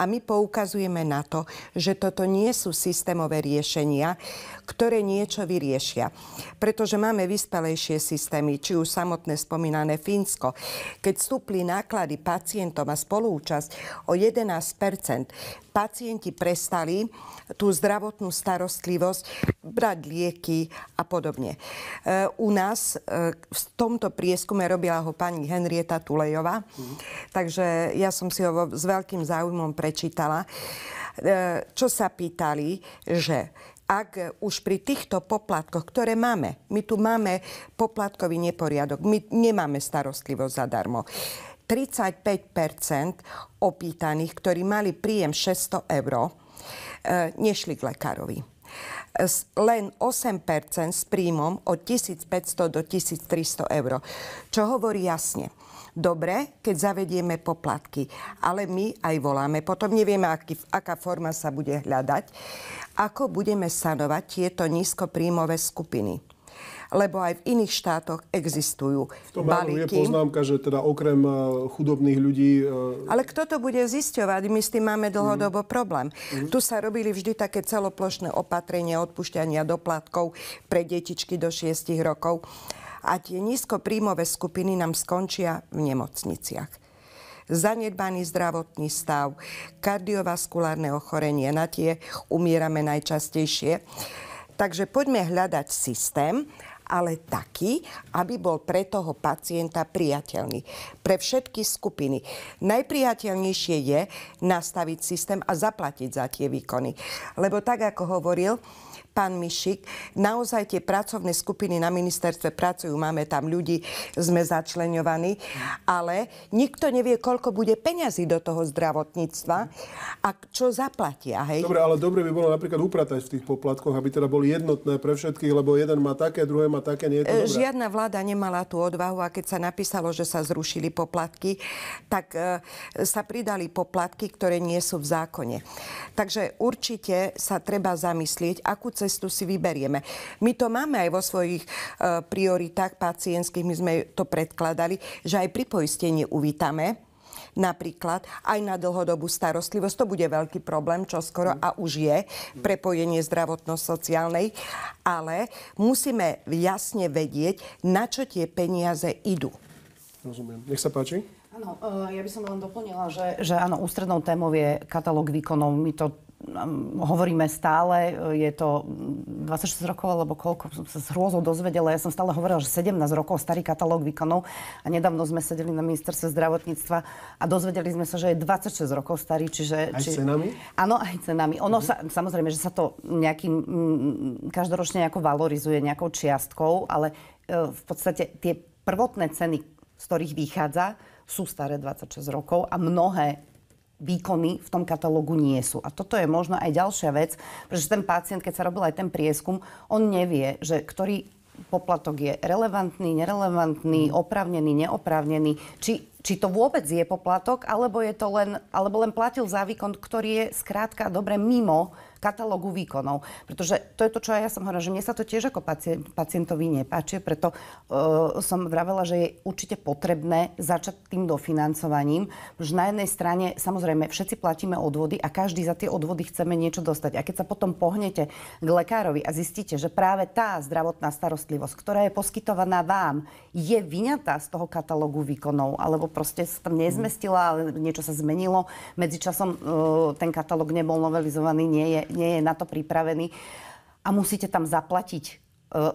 A my poukazujeme na to, že toto nie sú systémové riešenia, ktoré niečo vyriešia. Pretože máme vyspelejšie systémy, či už samotné spomínané Fínsko. Keď stúpli náklady pacientom a spolúčasť o 11 pacienti prestali tú zdravotnú starostlivosť, brať lieky a podobne. E, u nás e, v tomto prieskume robila ho pani Hen Henrieta Tulejová. Mm. Takže ja som si ho s veľkým záujmom prečítala. E, čo sa pýtali, že ak už pri týchto poplatkoch, ktoré máme, my tu máme poplatkový neporiadok, my nemáme starostlivosť zadarmo. 35 opýtaných, ktorí mali príjem 600 eur, e, nešli k lekárovi len 8 s príjmom od 1500 do 1300 eur. Čo hovorí jasne. Dobre, keď zavedieme poplatky, ale my aj voláme. Potom nevieme, aký, aká forma sa bude hľadať. Ako budeme sanovať tieto nízkopríjmové skupiny? lebo aj v iných štátoch existujú v tom balíky. je poznámka, že teda okrem e, chudobných ľudí... E, Ale kto to bude zisťovať? My s tým máme dlhodobo mm. problém. Mm. Tu sa robili vždy také celoplošné opatrenia odpušťania doplatkov pre detičky do 6 rokov. A tie nízkopríjmové skupiny nám skončia v nemocniciach zanedbaný zdravotný stav, kardiovaskulárne ochorenie, na tie umierame najčastejšie. Takže poďme hľadať systém, ale taký, aby bol pre toho pacienta priateľný. Pre všetky skupiny. Najpriateľnejšie je nastaviť systém a zaplatiť za tie výkony. Lebo tak, ako hovoril, pán Mišik. Naozaj tie pracovné skupiny na ministerstve pracujú, máme tam ľudí, sme začlenovaní, ale nikto nevie, koľko bude peňazí do toho zdravotníctva a čo zaplatia. Hej? Dobre, ale dobre by bolo napríklad upratať v tých poplatkoch, aby teda boli jednotné pre všetkých, lebo jeden má také, druhé má také, nie je to e, dobré. Žiadna vláda nemala tú odvahu a keď sa napísalo, že sa zrušili poplatky, tak e, sa pridali poplatky, ktoré nie sú v zákone. Takže určite sa treba zamyslieť, akú cestu cestu si vyberieme. My to máme aj vo svojich eh, prioritách pacientských, my sme to predkladali, že aj pri poistení uvítame napríklad aj na dlhodobú starostlivosť. To bude veľký problém, čo skoro a už je prepojenie zdravotno-sociálnej, ale musíme jasne vedieť, na čo tie peniaze idú. Rozumiem. Nech sa páči. Áno, eh, ja by som len doplnila, že, že áno, ústrednou témou je katalóg výkonov. My to hovoríme stále, e, je to 26 mm, rokov alebo koľko, som sa z hrôzou dozvedela, ja som stále hovorila, že 17 rokov starý katalóg výkonov a nedávno sme sedeli na ministerstve zdravotníctva a dozvedeli sme sa, že je 26 rokov starý, čiže... Aj či... cenami? Áno, aj cenami. Ono mhm. sa, samozrejme, že sa to nejakým, mm, každoročne nejako valorizuje nejakou čiastkou, ale e, v podstate tie prvotné ceny, z ktorých vychádza, sú staré 26 rokov a mnohé výkony v tom katalógu nie sú. A toto je možno aj ďalšia vec, pretože ten pacient, keď sa robil aj ten prieskum, on nevie, že ktorý poplatok je relevantný, nerelevantný, mhm. opravnený, neopravnený, či, či to vôbec je poplatok, alebo, je to len, alebo len platil za výkon, ktorý je skrátka dobre mimo katalógu výkonov. Pretože to je to, čo ja som hovorila, že mne sa to tiež ako pacient, pacientovi nepáči, preto uh, som vravela, že je určite potrebné začať tým dofinancovaním, že na jednej strane samozrejme všetci platíme odvody a každý za tie odvody chceme niečo dostať. A keď sa potom pohnete k lekárovi a zistíte, že práve tá zdravotná starostlivosť, ktorá je poskytovaná vám, je vyňatá z toho katalógu výkonov, alebo proste sa tam nezmestila, ale niečo sa zmenilo, medzičasom uh, ten katalóg nebol novelizovaný, nie je nie je na to pripravený a musíte tam zaplatiť e,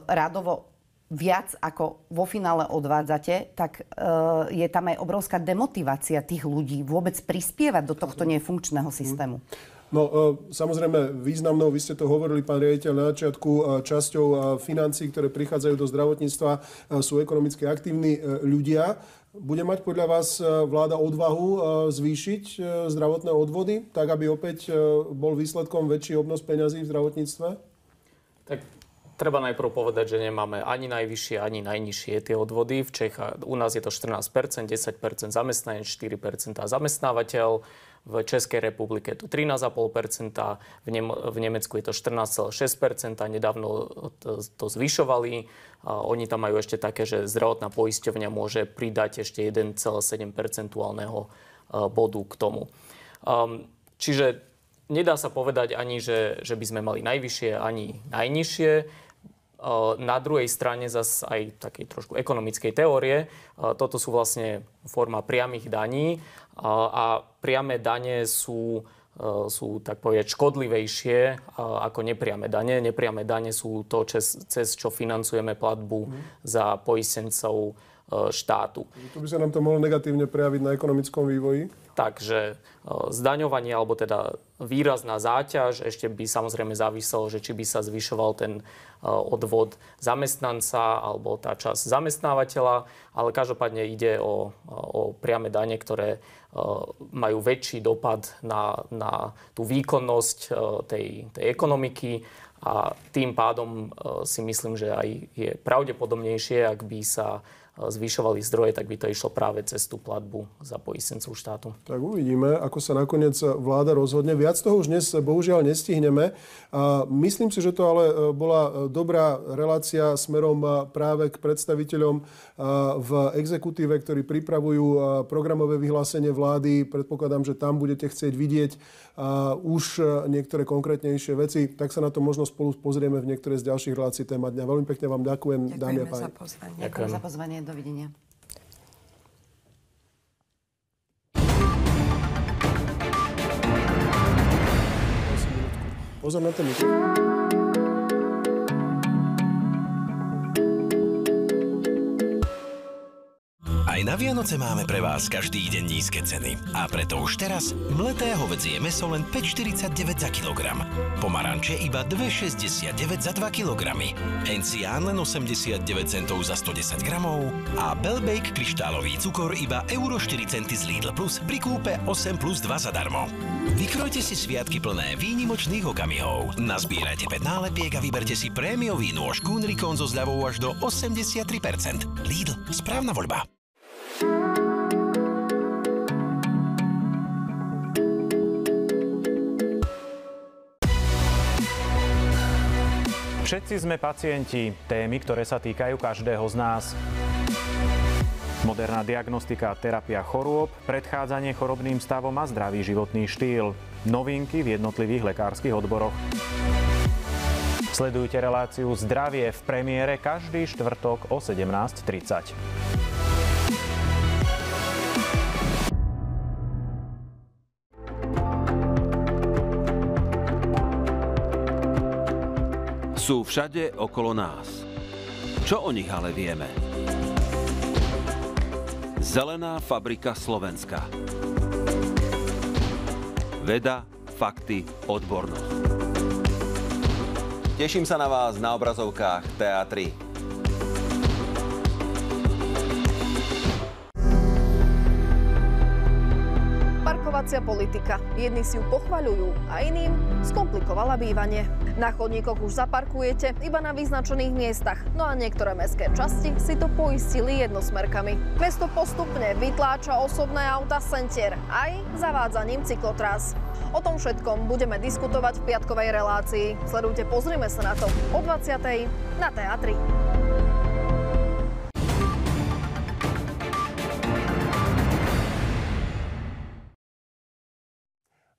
radovo viac ako vo finále odvádzate, tak e, je tam aj obrovská demotivácia tých ľudí vôbec prispievať do tohto nefunkčného systému. Mhm. No, e, samozrejme, významnou, vy ste to hovorili, pán riaditeľ, na začiatku, e, časťou e, financií, ktoré prichádzajú do zdravotníctva, sú ekonomicky aktívni ľudia. Bude mať podľa vás vláda odvahu zvýšiť zdravotné odvody, tak aby opäť bol výsledkom väčší obnos peňazí v zdravotníctve? Tak treba najprv povedať, že nemáme ani najvyššie, ani najnižšie tie odvody. V Čechách u nás je to 14%, 10% zamestnanec, 4% zamestnávateľ v Českej republike je to 13,5%, v, Nemecku je to 14,6%, nedávno to, zvyšovali. oni tam majú ešte také, že zdravotná poisťovňa môže pridať ešte 1,7 e, bodu k tomu. čiže nedá sa povedať ani, že, že by sme mali najvyššie, ani najnižšie. Na druhej strane zase aj takej trošku ekonomickej teórie. Toto sú vlastne forma priamých daní a priame dane sú sú tak povedať škodlivejšie ako nepriame dane. Nepriame dane sú to, čes, cez čo financujeme platbu mm. za poistencov štátu. To by sa nám to mohlo negatívne prejaviť na ekonomickom vývoji? Takže zdaňovanie, alebo teda výrazná záťaž, ešte by samozrejme záviselo, že či by sa zvyšoval ten Eh, odvod zamestnanca alebo tá časť zamestnávateľa, ale každopádne ide o, o priame dane, ktoré eh, majú väčší dopad na, na tú výkonnosť eh, tej, tej ekonomiky a tým pádom si myslím, že aj je pravdepodobnejšie, ak by sa Eh, zvyšovali zdroje, tak by to išlo práve cez tú platbu za poistencu štátu. Tak uvidíme, ako sa nakoniec eh, vláda rozhodne. Viac toho už dnes eh, bohužiaľ nestihneme. A myslím si, že to ale bola dobrá relácia smerom práve k predstaviteľom v exekutíve, ktorí pripravujú programové vyhlásenie vlády. Predpokladám, že tam budete chcieť vidieť už niektoré konkrétnejšie veci. Tak sa na to možno spolu pozrieme v niektoré z ďalších relácií téma dňa. Veľmi pekne vám ďakujem, ďakujem dámy a páni. Ďakujem za pozvanie pekne, dovidenia. Pozor na ten mikrofón. na Vianoce máme pre vás každý deň nízke ceny. A preto už teraz mleté hovedzie meso len 5,49 za kilogram. Pomaranče iba 2,69 za 2 kilogramy. Encián len 89 centov za 110 gramov. A Belbake kryštálový cukor iba euro 4 centy z Lidl Plus pri kúpe 8 plus 2 zadarmo. Vykrojte si sviatky plné výnimočných okamihov. Nazbierajte 5 nálepiek a vyberte si prémiový nôž Kunrikon so zľavou až do 83%. Lidl, správna voľba. Všetci sme pacienti, témy, ktoré sa týkajú každého z nás. Moderná diagnostika a terapia chorôb, predchádzanie chorobným stavom a zdravý životný štýl. Novinky v jednotlivých lekárskych odboroch. Sledujte reláciu Zdravie v premiére každý štvrtok o 17.30. Sú všade okolo nás. Čo o nich ale vieme? Zelená fabrika Slovenska. Veda, fakty, odbornosť. Teším sa na vás na obrazovkách Teatry. Parkovacia politika. Jedni si ju pochvaľujú a iným skomplikovala bývanie. Na chodníkoch už zaparkujete iba na vyznačených miestach, no a niektoré mestské časti si to poistili jednosmerkami. Mesto postupne vytláča osobné auta sentier aj zavádzaním cyklotras. O tom všetkom budeme diskutovať v piatkovej relácii. Sledujte, pozrime sa na to o 20. na Teatri.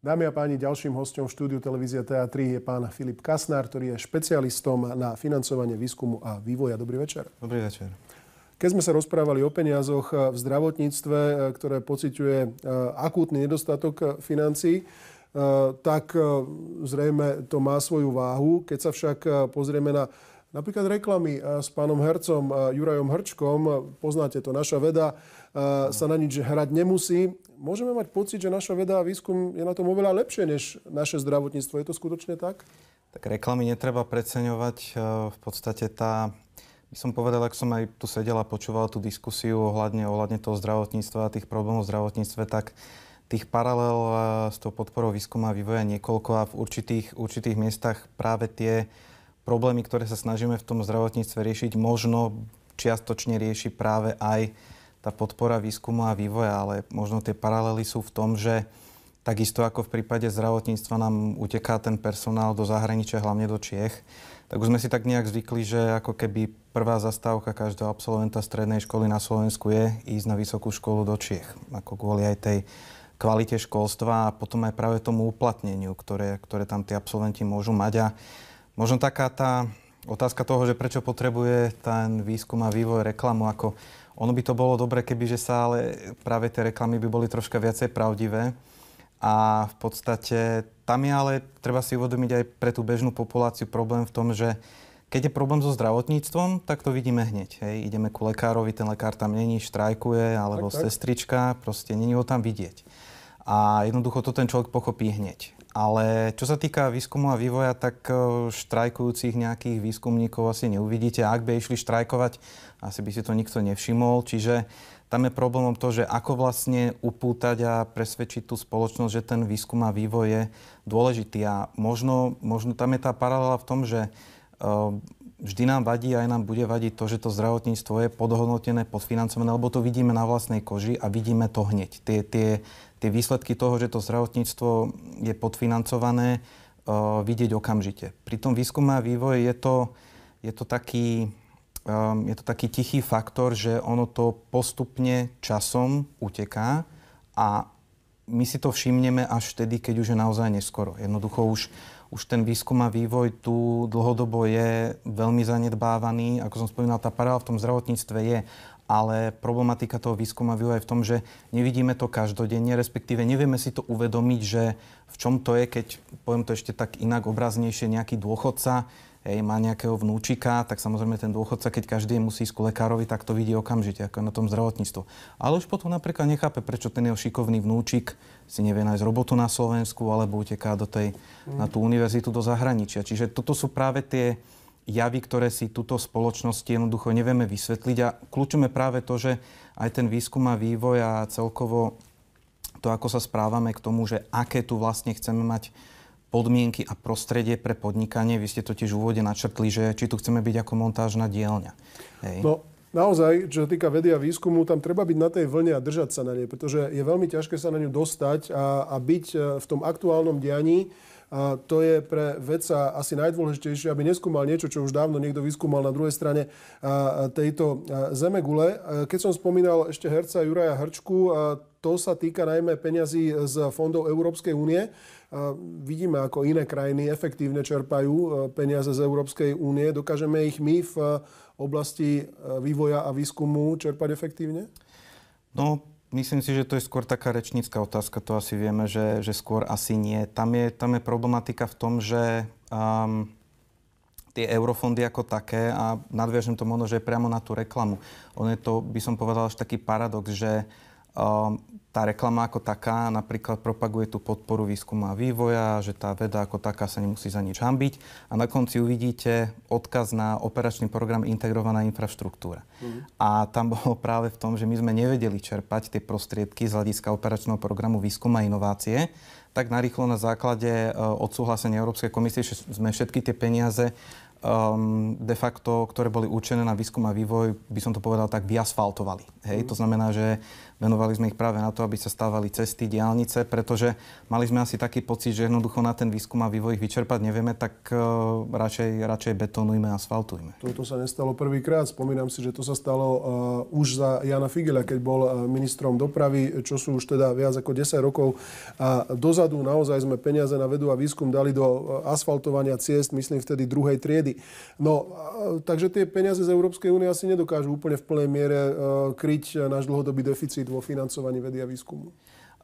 Dámy a páni, ďalším hostom v štúdiu televízie TA3 je pán Filip Kasnár, ktorý je špecialistom na financovanie výskumu a vývoja. Dobrý večer. Dobrý večer. Keď sme sa rozprávali o peniazoch eh, v zdravotníctve, eh, ktoré pociťuje eh, akútny nedostatok financí. tak zrejme to má svoju váhu. Keď sa však pozrieme na napríklad reklamy s pánom hercom Jurajom Hrčkom, poznáte to, naša veda, Eh, sa na nič hrať nemusí. Môžeme mať pocit, že naša veda a výskum je na tom oveľa lepšie než naše zdravotníctvo. Je to skutočne tak? Tak reklamy netreba preceňovať. Eh, v podstate tá by som povedal, ak som aj tu sedel a počúval tú diskusiu ohľadne, ohľadne toho zdravotníctva a tých problémov v zdravotníctve, tak tých paralel eh, s tou podporou výskuma a vývoja niekoľko a v určitých, určitých miestach práve tie problémy, ktoré sa snažíme v tom zdravotníctve riešiť, možno čiastočne rieši práve aj tá podpora výskumu a vývoja, ale možno tie paralely sú v tom, že takisto ako v prípade zdravotníctva nám uteká ten personál do zahraničia, hlavne do Čiech, tak už sme si tak nejak zvykli, že ako keby prvá zastávka každého absolventa strednej školy na Slovensku je ísť na vysokú školu do Čiech, ako kvôli aj tej kvalite školstva a potom aj práve tomu uplatneniu, ktoré, ktoré tam tí absolventi môžu mať. A možno taká tá otázka toho, že prečo potrebuje ten výskum a vývoj reklamu ako ono by to bolo dobre, keby že sa ale práve tie reklamy by boli troška viacej pravdivé. A v podstate tam je ale, treba si uvedomiť aj pre tú bežnú populáciu problém v tom, že keď je problém so zdravotníctvom, tak to vidíme hneď. Hej. Ideme ku lekárovi, ten lekár tam není, štrajkuje, alebo tak, tak. sestrička, proste není ho tam vidieť. A jednoducho to ten človek pochopí hneď. Ale čo sa týka výskumu a vývoja, tak e, štrajkujúcich nejakých výskumníkov asi neuvidíte. Ak by išli štrajkovať, asi by si to nikto nevšimol. Čiže tam je problémom to, že ako vlastne upútať a presvedčiť tú spoločnosť, že ten výskum a vývoj je dôležitý. A možno, možno tam je tá paralela v tom, že e, vždy nám vadí a aj nám bude vadiť to, že to zdravotníctvo je podhodnotené, podfinancované, lebo to vidíme na vlastnej koži a vidíme to hneď. Tie, tie, tie výsledky toho, že to zdravotníctvo je podfinancované, eh, vidieť okamžite. Pri tom výskume a vývoji je to, je to taký um, je to taký tichý faktor, že ono to postupne časom uteká a my si to všimneme až vtedy, keď už je naozaj neskoro. Jednoducho už, už ten výskum a vývoj tu dlhodobo je veľmi zanedbávaný. Ako som spomínal, tá paralela v tom zdravotníctve je ale problematika toho výskuma je aj v tom, že nevidíme to každodenne, respektíve nevieme si to uvedomiť, že v čom to je, keď poviem to ešte tak inak obraznejšie, nejaký dôchodca hej, má nejakého vnúčika, tak samozrejme ten dôchodca, keď každý musí ísť ku lekárovi, tak to vidí okamžite, ako je na tom zdravotníctvo. Ale už potom napríklad nechápe, prečo ten jeho šikovný vnúčik si nevie nájsť robotu na Slovensku alebo uteká do tej, mm. na tú univerzitu do zahraničia. Čiže toto sú práve tie, javy, ktoré si túto spoločnosť jednoducho nevieme vysvetliť. A kľúčom práve to, že aj ten výskum a vývoj a celkovo to, ako sa správame k tomu, že aké tu vlastne chceme mať podmienky a prostredie pre podnikanie. Vy ste to tiež v úvode načrtli, že či tu chceme byť ako montážna dielňa. Hej. No, naozaj, čo sa týka vedy a výskumu, tam treba byť na tej vlne a držať sa na nej, pretože je veľmi ťažké sa na ňu dostať a, a byť e, v tom aktuálnom dianí. A to je pre vedca asi najdôležitejšie, aby neskúmal niečo, čo už dávno niekto vyskúmal na druhej strane tejto zemegule. Keď som spomínal ešte herca Juraja Hrčku, to sa týka najmä peňazí z fondov Európskej únie. Vidíme, ako iné krajiny efektívne čerpajú e, peniaze z Európskej únie. Dokážeme ich my v oblasti e, vývoja a výskumu čerpať efektívne? No, Myslím si, že to je skôr taká rečnícka otázka, to asi vieme, že, že skôr asi nie. Tam je, tam je problematika v tom, že um, tie eurofondy ako také a nadviažem to možno, že priamo na tú reklamu. On je to, by som povedal, až taký paradox, že uh, Ehm, tá reklama ako taká napríklad propaguje tú podporu výskumu a vývoja, že tá veda ako taká sa nemusí za nič hambiť a na konci uvidíte odkaz na operačný program Integrovaná infraštruktúra. Mm. A tam bolo práve v tom, že my sme nevedeli čerpať tie prostriedky z hľadiska operačného programu výskuma a inovácie, tak narýchlo na základe ehm, odsúhlasenia Európskej komisie že sme všetky tie peniaze um, de facto, ktoré boli určené na výskum a vývoj, by som to povedal tak, vyasfaltovali. Hej? Mm. To mhm. znamená, že Venovali sme ich práve na to, aby sa stávali cesty, diálnice, pretože mali sme asi taký pocit, že jednoducho na ten výskum a vývoj ich vyčerpať nevieme, tak uh, radšej, radšej betonujme a asfaltujme. Toto sa nestalo prvýkrát. Spomínam si, že to sa stalo uh, už za Jana Figela, keď bol uh, ministrom dopravy, čo sú už teda viac ako 10 rokov. A dozadu naozaj sme peniaze na vedu a výskum dali do uh, asfaltovania ciest, myslím vtedy druhej triedy. No, uh, takže tie peniaze z Európskej únie asi nedokážu úplne v plnej miere uh, kryť náš dlhodobý deficit deficit vo financovaní vedy a výskumu?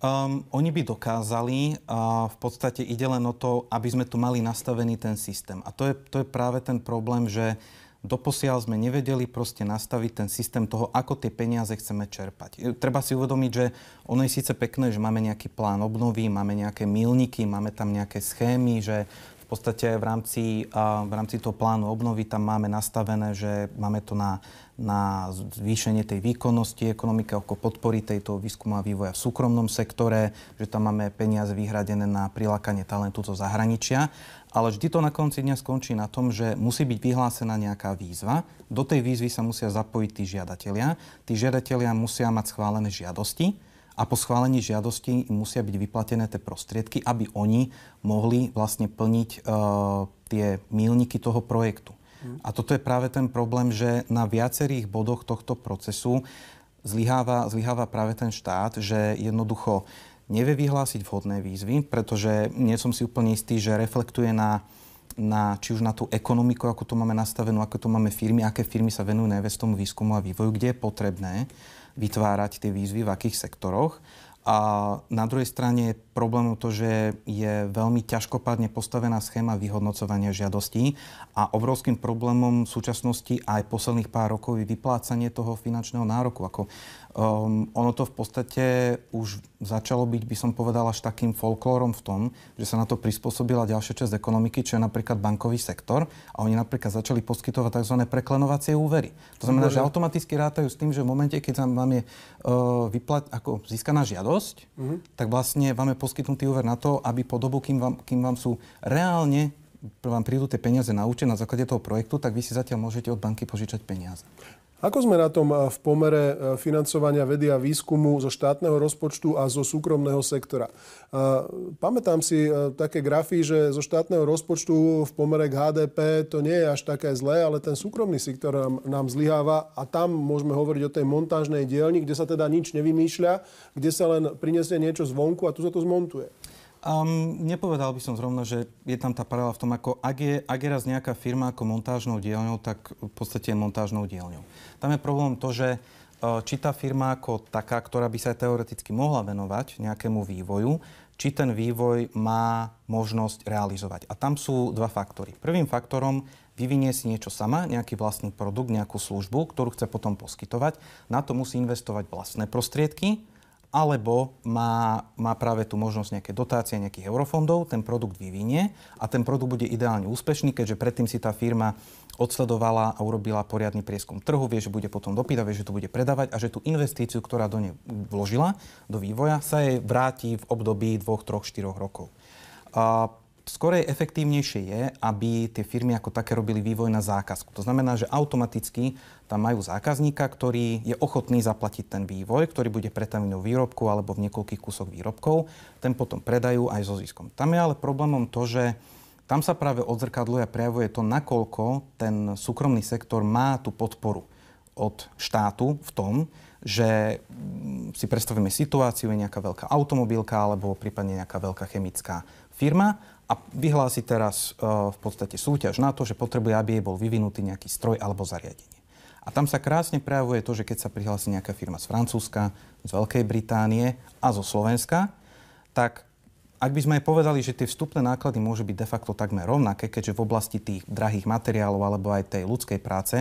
Um, oni by dokázali, uh, v podstate ide len o to, aby sme tu mali nastavený ten systém. A to je, to je práve ten problém, že doposiaľ sme nevedeli proste nastaviť ten systém toho, ako tie peniaze chceme čerpať. E, treba si uvedomiť, že ono je síce pekné, že máme nejaký plán obnovy, máme nejaké milníky, máme tam nejaké schémy, že podstate v rámci, v rámci toho plánu obnovy tam máme nastavené, že máme to na, na zvýšenie tej výkonnosti ekonomiky, ako podpory tejto výskumu a vývoja v súkromnom sektore, že tam máme peniaze vyhradené na prilákanie talentu zo zahraničia. Ale vždy to na konci dňa skončí na tom, že musí byť vyhlásená nejaká výzva. Do tej výzvy sa musia zapojiť tí žiadatelia. Tí žiadatelia musia mať schválené žiadosti a po schválení žiadosti im musia byť vyplatené tie prostriedky, aby oni mohli vlastne plniť uh, tie mílniky toho projektu. Hmm. A toto je práve ten problém, že na viacerých bodoch tohto procesu zlyháva, zlyháva práve ten štát, že jednoducho nevie vyhlásiť vhodné výzvy, pretože nie som si úplne istý, že reflektuje na na, či už na tú ekonomiku, ako to máme nastavenú, ako to máme firmy, aké firmy sa venujú najviac tomu výskumu a vývoju, kde je potrebné, vytvárať tie výzvy, v akých sektoroch. A na druhej strane je problém to, že je veľmi ťažkopádne postavená schéma vyhodnocovania žiadostí a obrovským problémom v súčasnosti aj posledných pár rokov je vyplácanie toho finančného nároku. Ako Um, ono to v podstate už začalo byť, by som povedal, až takým folklórom v tom, že sa na to prispôsobila ďalšia časť ekonomiky, čo je napríklad bankový sektor. A oni napríklad začali poskytovať tzv. preklenovacie úvery. To znamená, že automaticky rátajú s tým, že v momente, keď vám je uh, vyplat, ako získaná žiadosť, uh-huh. tak vlastne vám je poskytnutý úver na to, aby po dobu, kým vám, kým vám sú reálne vám prídu tie peniaze na účet na základe toho projektu, tak vy si zatiaľ môžete od banky požičať peniaze. Ako sme na tom eh, v pomere eh, financovania vedy a výskumu zo štátneho rozpočtu a zo súkromného sektora? Eh, pamätám si také grafy, že zo štátneho rozpočtu v pomere k HDP to nie je až také zlé, ale ten súkromný sektor nám, nám zlyháva a tam môžeme hovoriť o tej montážnej dielni, kde sa teda nič nevymýšľa, kde sa len prinesie niečo zvonku a tu sa to zmontuje. Um, nepovedal by som zrovna, že je tam tá paralela v tom, ako ak je, ak je raz nejaká firma ako montážnou dielňou, tak v podstate je montážnou dielňou. Tam je problém to, že e, či tá firma ako taká, ktorá by sa teoreticky mohla venovať nejakému vývoju, či ten vývoj má možnosť realizovať. A tam sú dva faktory. Prvým faktorom vyvinie si niečo sama, nejaký vlastný produkt, nejakú službu, ktorú chce potom poskytovať. Na to musí investovať vlastné prostriedky, alebo má, má práve tú možnosť nejaké dotácie nejakých eurofondov, ten produkt vyvinie a ten produkt bude ideálne úspešný, keďže predtým si tá firma odsledovala a urobila poriadny prieskum trhu, vie, že bude potom dopyt a vie, že to bude predávať a že tú investíciu, ktorá do nej vložila, do vývoja, sa jej vráti v období 2, 3, 4 rokov. A skorej efektívnejšie je, aby tie firmy ako také robili vývoj na zákazku. To znamená, že automaticky tam majú zákazníka, ktorý je ochotný zaplatiť ten vývoj, ktorý bude pretavený v výrobku alebo v niekoľkých kusoch výrobkov. Ten potom predajú aj so ziskom. Tam je ale problémom to, že tam sa práve odzrkadluje a prejavuje to, nakoľko ten súkromný sektor má tú podporu od štátu v tom, že mm, si predstavíme situáciu, je nejaká veľká automobilka alebo prípadne nejaká veľká chemická firma a vyhlási teraz e, v podstate súťaž na to, že potrebuje, aby jej bol vyvinutý nejaký stroj alebo zariadenie. A tam sa krásne prejavuje to, že keď sa prihlási nejaká firma z Francúzska, z Veľkej Británie a zo Slovenska, tak ak by sme aj povedali, že tie vstupné náklady môžu byť de facto takmer rovnaké, keďže v oblasti tých drahých materiálov alebo aj tej ľudskej práce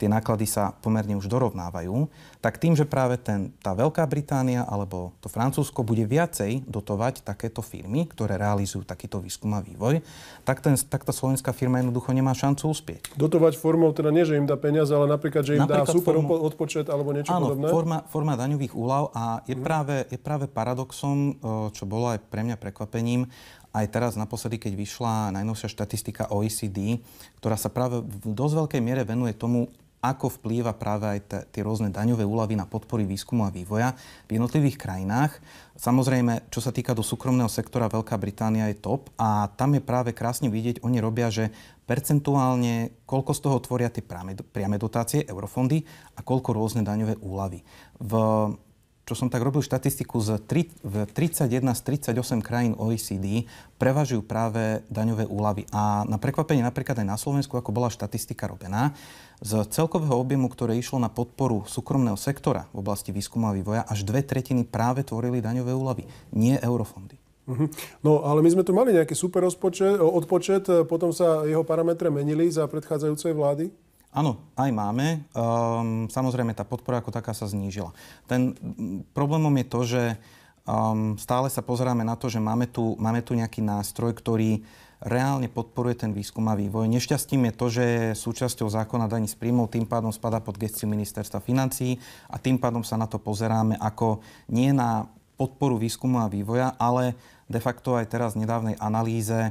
tie náklady sa pomerne už dorovnávajú, tak tým, že práve ten, tá Veľká Británia alebo to Francúzsko bude viacej dotovať takéto firmy, ktoré realizujú takýto výskum a vývoj, tak, ten, tak tá slovenská firma jednoducho nemá šancu uspieť. Dotovať formou, teda nie, že im dá peniaze, ale napríklad, že im napríklad dá super formu, odpočet alebo niečo áno, podobné? Forma, forma daňových úľav a je, hmm. práve, je práve paradoxom, e, čo bolo aj pre mňa prekvapením, aj teraz naposledy, keď vyšla najnovšia štatistika OECD, ktorá sa práve v dosť veľkej miere venuje tomu, ako vplýva práve aj tie rôzne daňové úlavy na podpory výskumu a vývoja v jednotlivých krajinách. Samozrejme, čo sa týka do súkromného sektora, Veľká Británia je top a tam je práve krásne vidieť, oni robia, že percentuálne, koľko z toho tvoria tie priame dotácie, eurofondy a koľko rôzne daňové úľavy. V čo som tak robil štatistiku, z tri, v 31 z 38 krajín OECD prevažujú práve daňové úľavy. A na prekvapenie napríklad aj na Slovensku, ako bola štatistika robená, z celkového objemu, ktoré išlo na podporu súkromného sektora v oblasti výskumu a vývoja, až dve tretiny práve tvorili daňové úlavy, nie eurofondy. Mhm. No, ale my sme tu mali nejaký super odpočet, odpočet, potom sa jeho parametre menili za predchádzajúcej vlády? Áno, aj máme. Um, samozrejme, tá podpora ako taká sa znížila. Ten problémom je to, že um, stále sa pozeráme na to, že máme tu, máme tu nejaký nástroj, ktorý reálne podporuje ten výskum a vývoj. Nešťastím je to, že súčasťou zákona daní s príjmov tým pádom spada pod gestiu ministerstva financí a tým pádom sa na to pozeráme ako nie na podporu výskumu a vývoja, ale de facto aj teraz v nedávnej analýze e,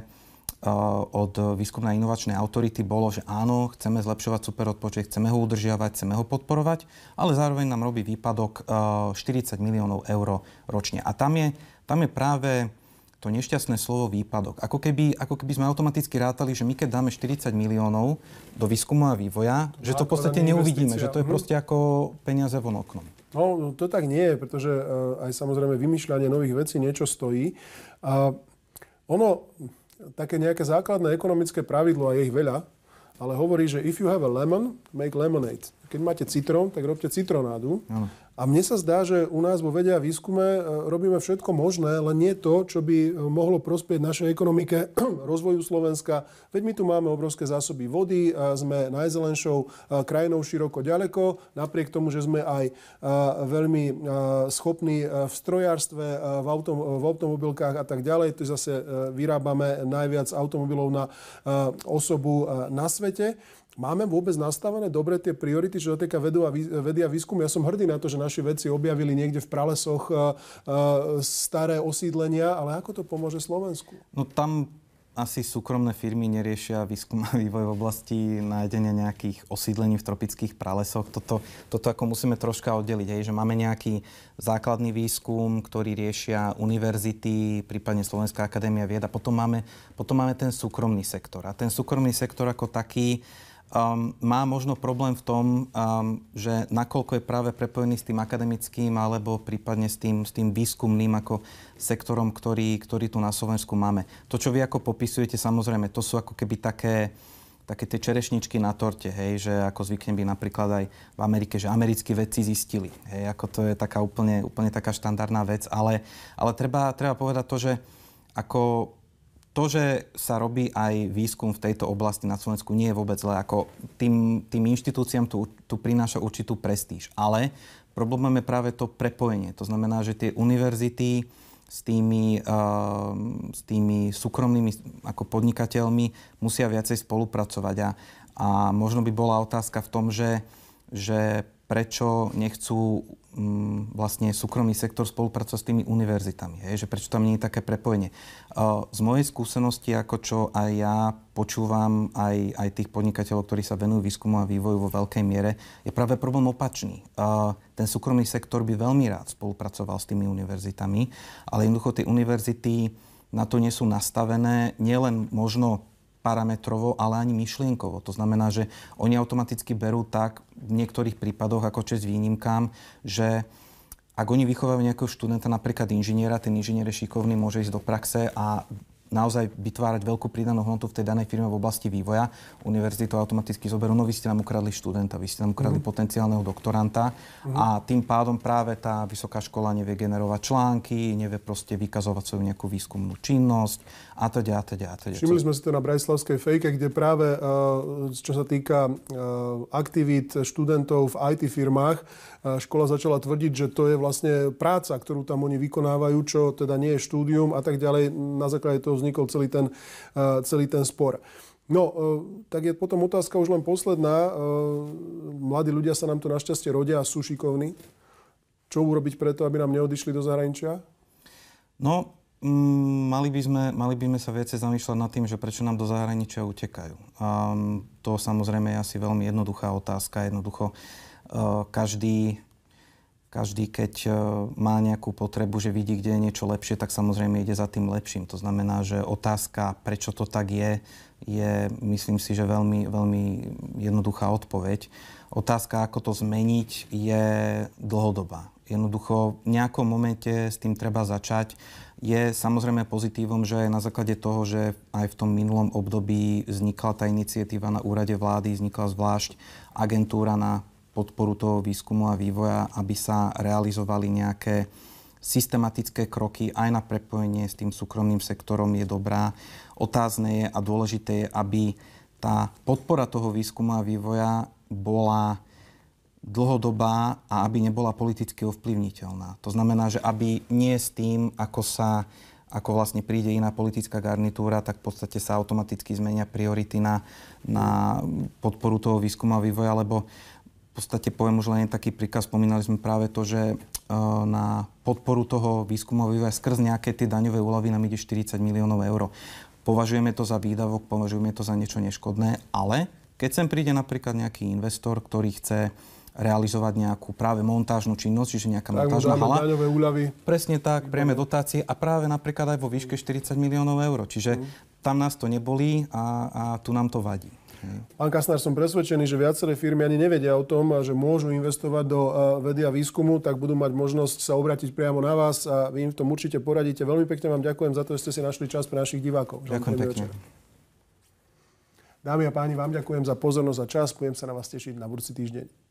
od výskumnej inovačnej autority bolo, že áno, chceme zlepšovať superodpočet, chceme ho udržiavať, chceme ho podporovať, ale zároveň nám robí výpadok 40 e, miliónov eur ročne. A tam je, tam je práve to nešťastné slovo výpadok. Ako keby, ako keby sme automaticky rátali, že my keď dáme 40 miliónov do výskumu a vývoja, no že to v podstate neuvidíme, že to je mhm. proste ako peniaze von oknom. No, no to tak nie je, pretože eh, aj samozrejme vymýšľanie nových vecí niečo stojí. A ono, také nejaké základné ekonomické pravidlo, a je ich veľa, ale hovorí, že if you have a lemon, make lemonade. Keď máte citrón, tak robte citronádu. Ano. A mne sa zdá, že u nás vo vede a výskume e, robíme všetko možné, len nie to, čo by e, mohlo prospieť našej ekonomike, rozvoju Slovenska. Veď my tu máme obrovské zásoby vody, e, sme najzelenšou krajinou široko ďaleko, napriek tomu, že sme aj veľmi schopní v strojárstve, v, autom, v automobilkách a tak ďalej. Tu zase vyrábame najviac automobilov na osobu na svete. Máme vôbec nastavené dobre tie priority, čo dotýka vedy a výskum. Ja som hrdý na to, že naši vedci objavili niekde v pralesoch e, e, staré osídlenia, ale ako to pomôže Slovensku? No tam asi súkromné firmy neriešia výskum a vývoj v oblasti nájdenia nejakých osídlení v tropických pralesoch. Toto, toto ako musíme troška oddeliť, hej, že máme nejaký základný výskum, ktorý riešia univerzity, prípadne Slovenská akadémia vied a potom máme, potom máme ten súkromný sektor. A ten súkromný sektor ako taký, um, má možno problém v tom, um, že nakoľko je práve prepojený s tým akademickým alebo prípadne s tým, s tým výskumným ako sektorom, ktorý, ktorý tu na Slovensku máme. To, čo vy ako popisujete, samozrejme, to sú ako keby také také tie čerešničky na torte, hej, že ako zvykne by napríklad aj v Amerike, že americkí vedci zistili, hej, ako to je taká úplne, úplne taká štandardná vec, ale, ale treba, treba povedať to, že ako to, že sa robí aj výskum v tejto oblasti na Slovensku, nie je vôbec zle. Ako tým, tým inštitúciám tu, tu prináša určitú prestíž. Ale problémom je práve to prepojenie. To znamená, že tie univerzity s tými, uh, s tými súkromnými ako podnikateľmi musia viacej spolupracovať. A, a možno by bola otázka v tom, že, že prečo nechcú um, vlastne súkromný sektor spolupracovať s tými univerzitami, hej? že prečo tam nie je také prepojenie. Uh, z mojej skúsenosti, ako čo aj ja počúvam aj, aj tých podnikateľov, ktorí sa venujú výskumu a vývoju vo veľkej miere, je práve problém opačný. Uh, ten súkromný sektor by veľmi rád spolupracoval s tými univerzitami, ale jednoducho tie univerzity na to nie sú nastavené nielen možno parametrovo, ale ani myšlienkovo. To znamená, že oni automaticky berú tak v niektorých prípadoch, ako čest výnimkám, že ak oni vychovajú nejakého študenta, napríklad inžiniera, ten inžinier je šikovný, môže ísť do praxe a naozaj vytvárať veľkú pridanú hodnotu v tej danej firme v oblasti vývoja, univerzitu automaticky zoberú, no vy ste nám ukradli študenta, vy ste nám ukradli mm. potenciálneho doktoranta mm. a tým pádom práve tá vysoká škola nevie generovať články, nevie proste vykazovať svoju nejakú výskumnú činnosť a to a to a to Všimli sme si to na Brajslavskej fejke, kde práve, e, čo sa týka e, aktivít študentov v IT firmách, e, škola začala tvrdiť, že to je vlastne práca, ktorú tam oni vykonávajú, čo teda nie je štúdium a tak ďalej. Na základe toho vznikol celý ten, celý ten spor. No, tak je potom otázka už len posledná. Mladí ľudia sa nám tu našťastie rodia a sú šikovní. Čo urobiť preto, aby nám neodišli do zahraničia? No, Mm, mali, by sme, mali by sme sa viacej zamýšľať nad tým, že prečo nám do zahraničia utekajú. Um, to samozrejme je asi veľmi jednoduchá otázka. Jednoducho uh, každý, každý, keď uh, má nejakú potrebu, že vidí, kde je niečo lepšie, tak samozrejme ide za tým lepším. To znamená, že otázka, prečo to tak je, je, myslím si, že veľmi, veľmi jednoduchá odpoveď. Otázka, ako to zmeniť, je dlhodobá. Jednoducho v nejakom momente s tým treba začať je samozrejme pozitívom, že na základe toho, že aj v tom minulom období vznikla tá iniciatíva na úrade vlády, vznikla zvlášť agentúra na podporu toho výskumu a vývoja, aby sa realizovali nejaké systematické kroky aj na prepojenie s tým súkromným sektorom je dobrá. Otázne je a dôležité je, aby tá podpora toho výskumu a vývoja bola dlhodobá a aby nebola politicky ovplyvniteľná. To znamená, že aby nie s tým, ako sa ako vlastne príde iná politická garnitúra, tak v podstate sa automaticky zmenia priority na, na podporu toho výskuma a vývoja, lebo v podstate poviem už len taký príkaz, spomínali sme práve to, že e, na podporu toho výskumu a vývoja skrz nejaké tie daňové úlavy nám ide 40 miliónov eur. Považujeme to za výdavok, považujeme to za niečo neškodné, ale keď sem príde napríklad nejaký investor, ktorý chce realizovať nejakú práve montážnu činnosť, čiže nejaká tak montážna hala. úľavy. Presne tak, priame dotácie a práve napríklad aj vo výške 40 miliónov eur. Čiže mm. tam nás to nebolí a, a tu nám to vadí. Pán Kasnár, som presvedčený, že viaceré firmy ani nevedia o tom, že môžu investovať do vedy a výskumu, tak budú mať možnosť sa obrátiť priamo na vás a vy im v tom určite poradíte. Veľmi pekne vám ďakujem za to, že ste si našli čas pre našich divákov. Ďakujem pekne. Večer. Dámy a páni, vám ďakujem za pozornosť a čas. Budem sa na vás tešiť na budúci týždeň.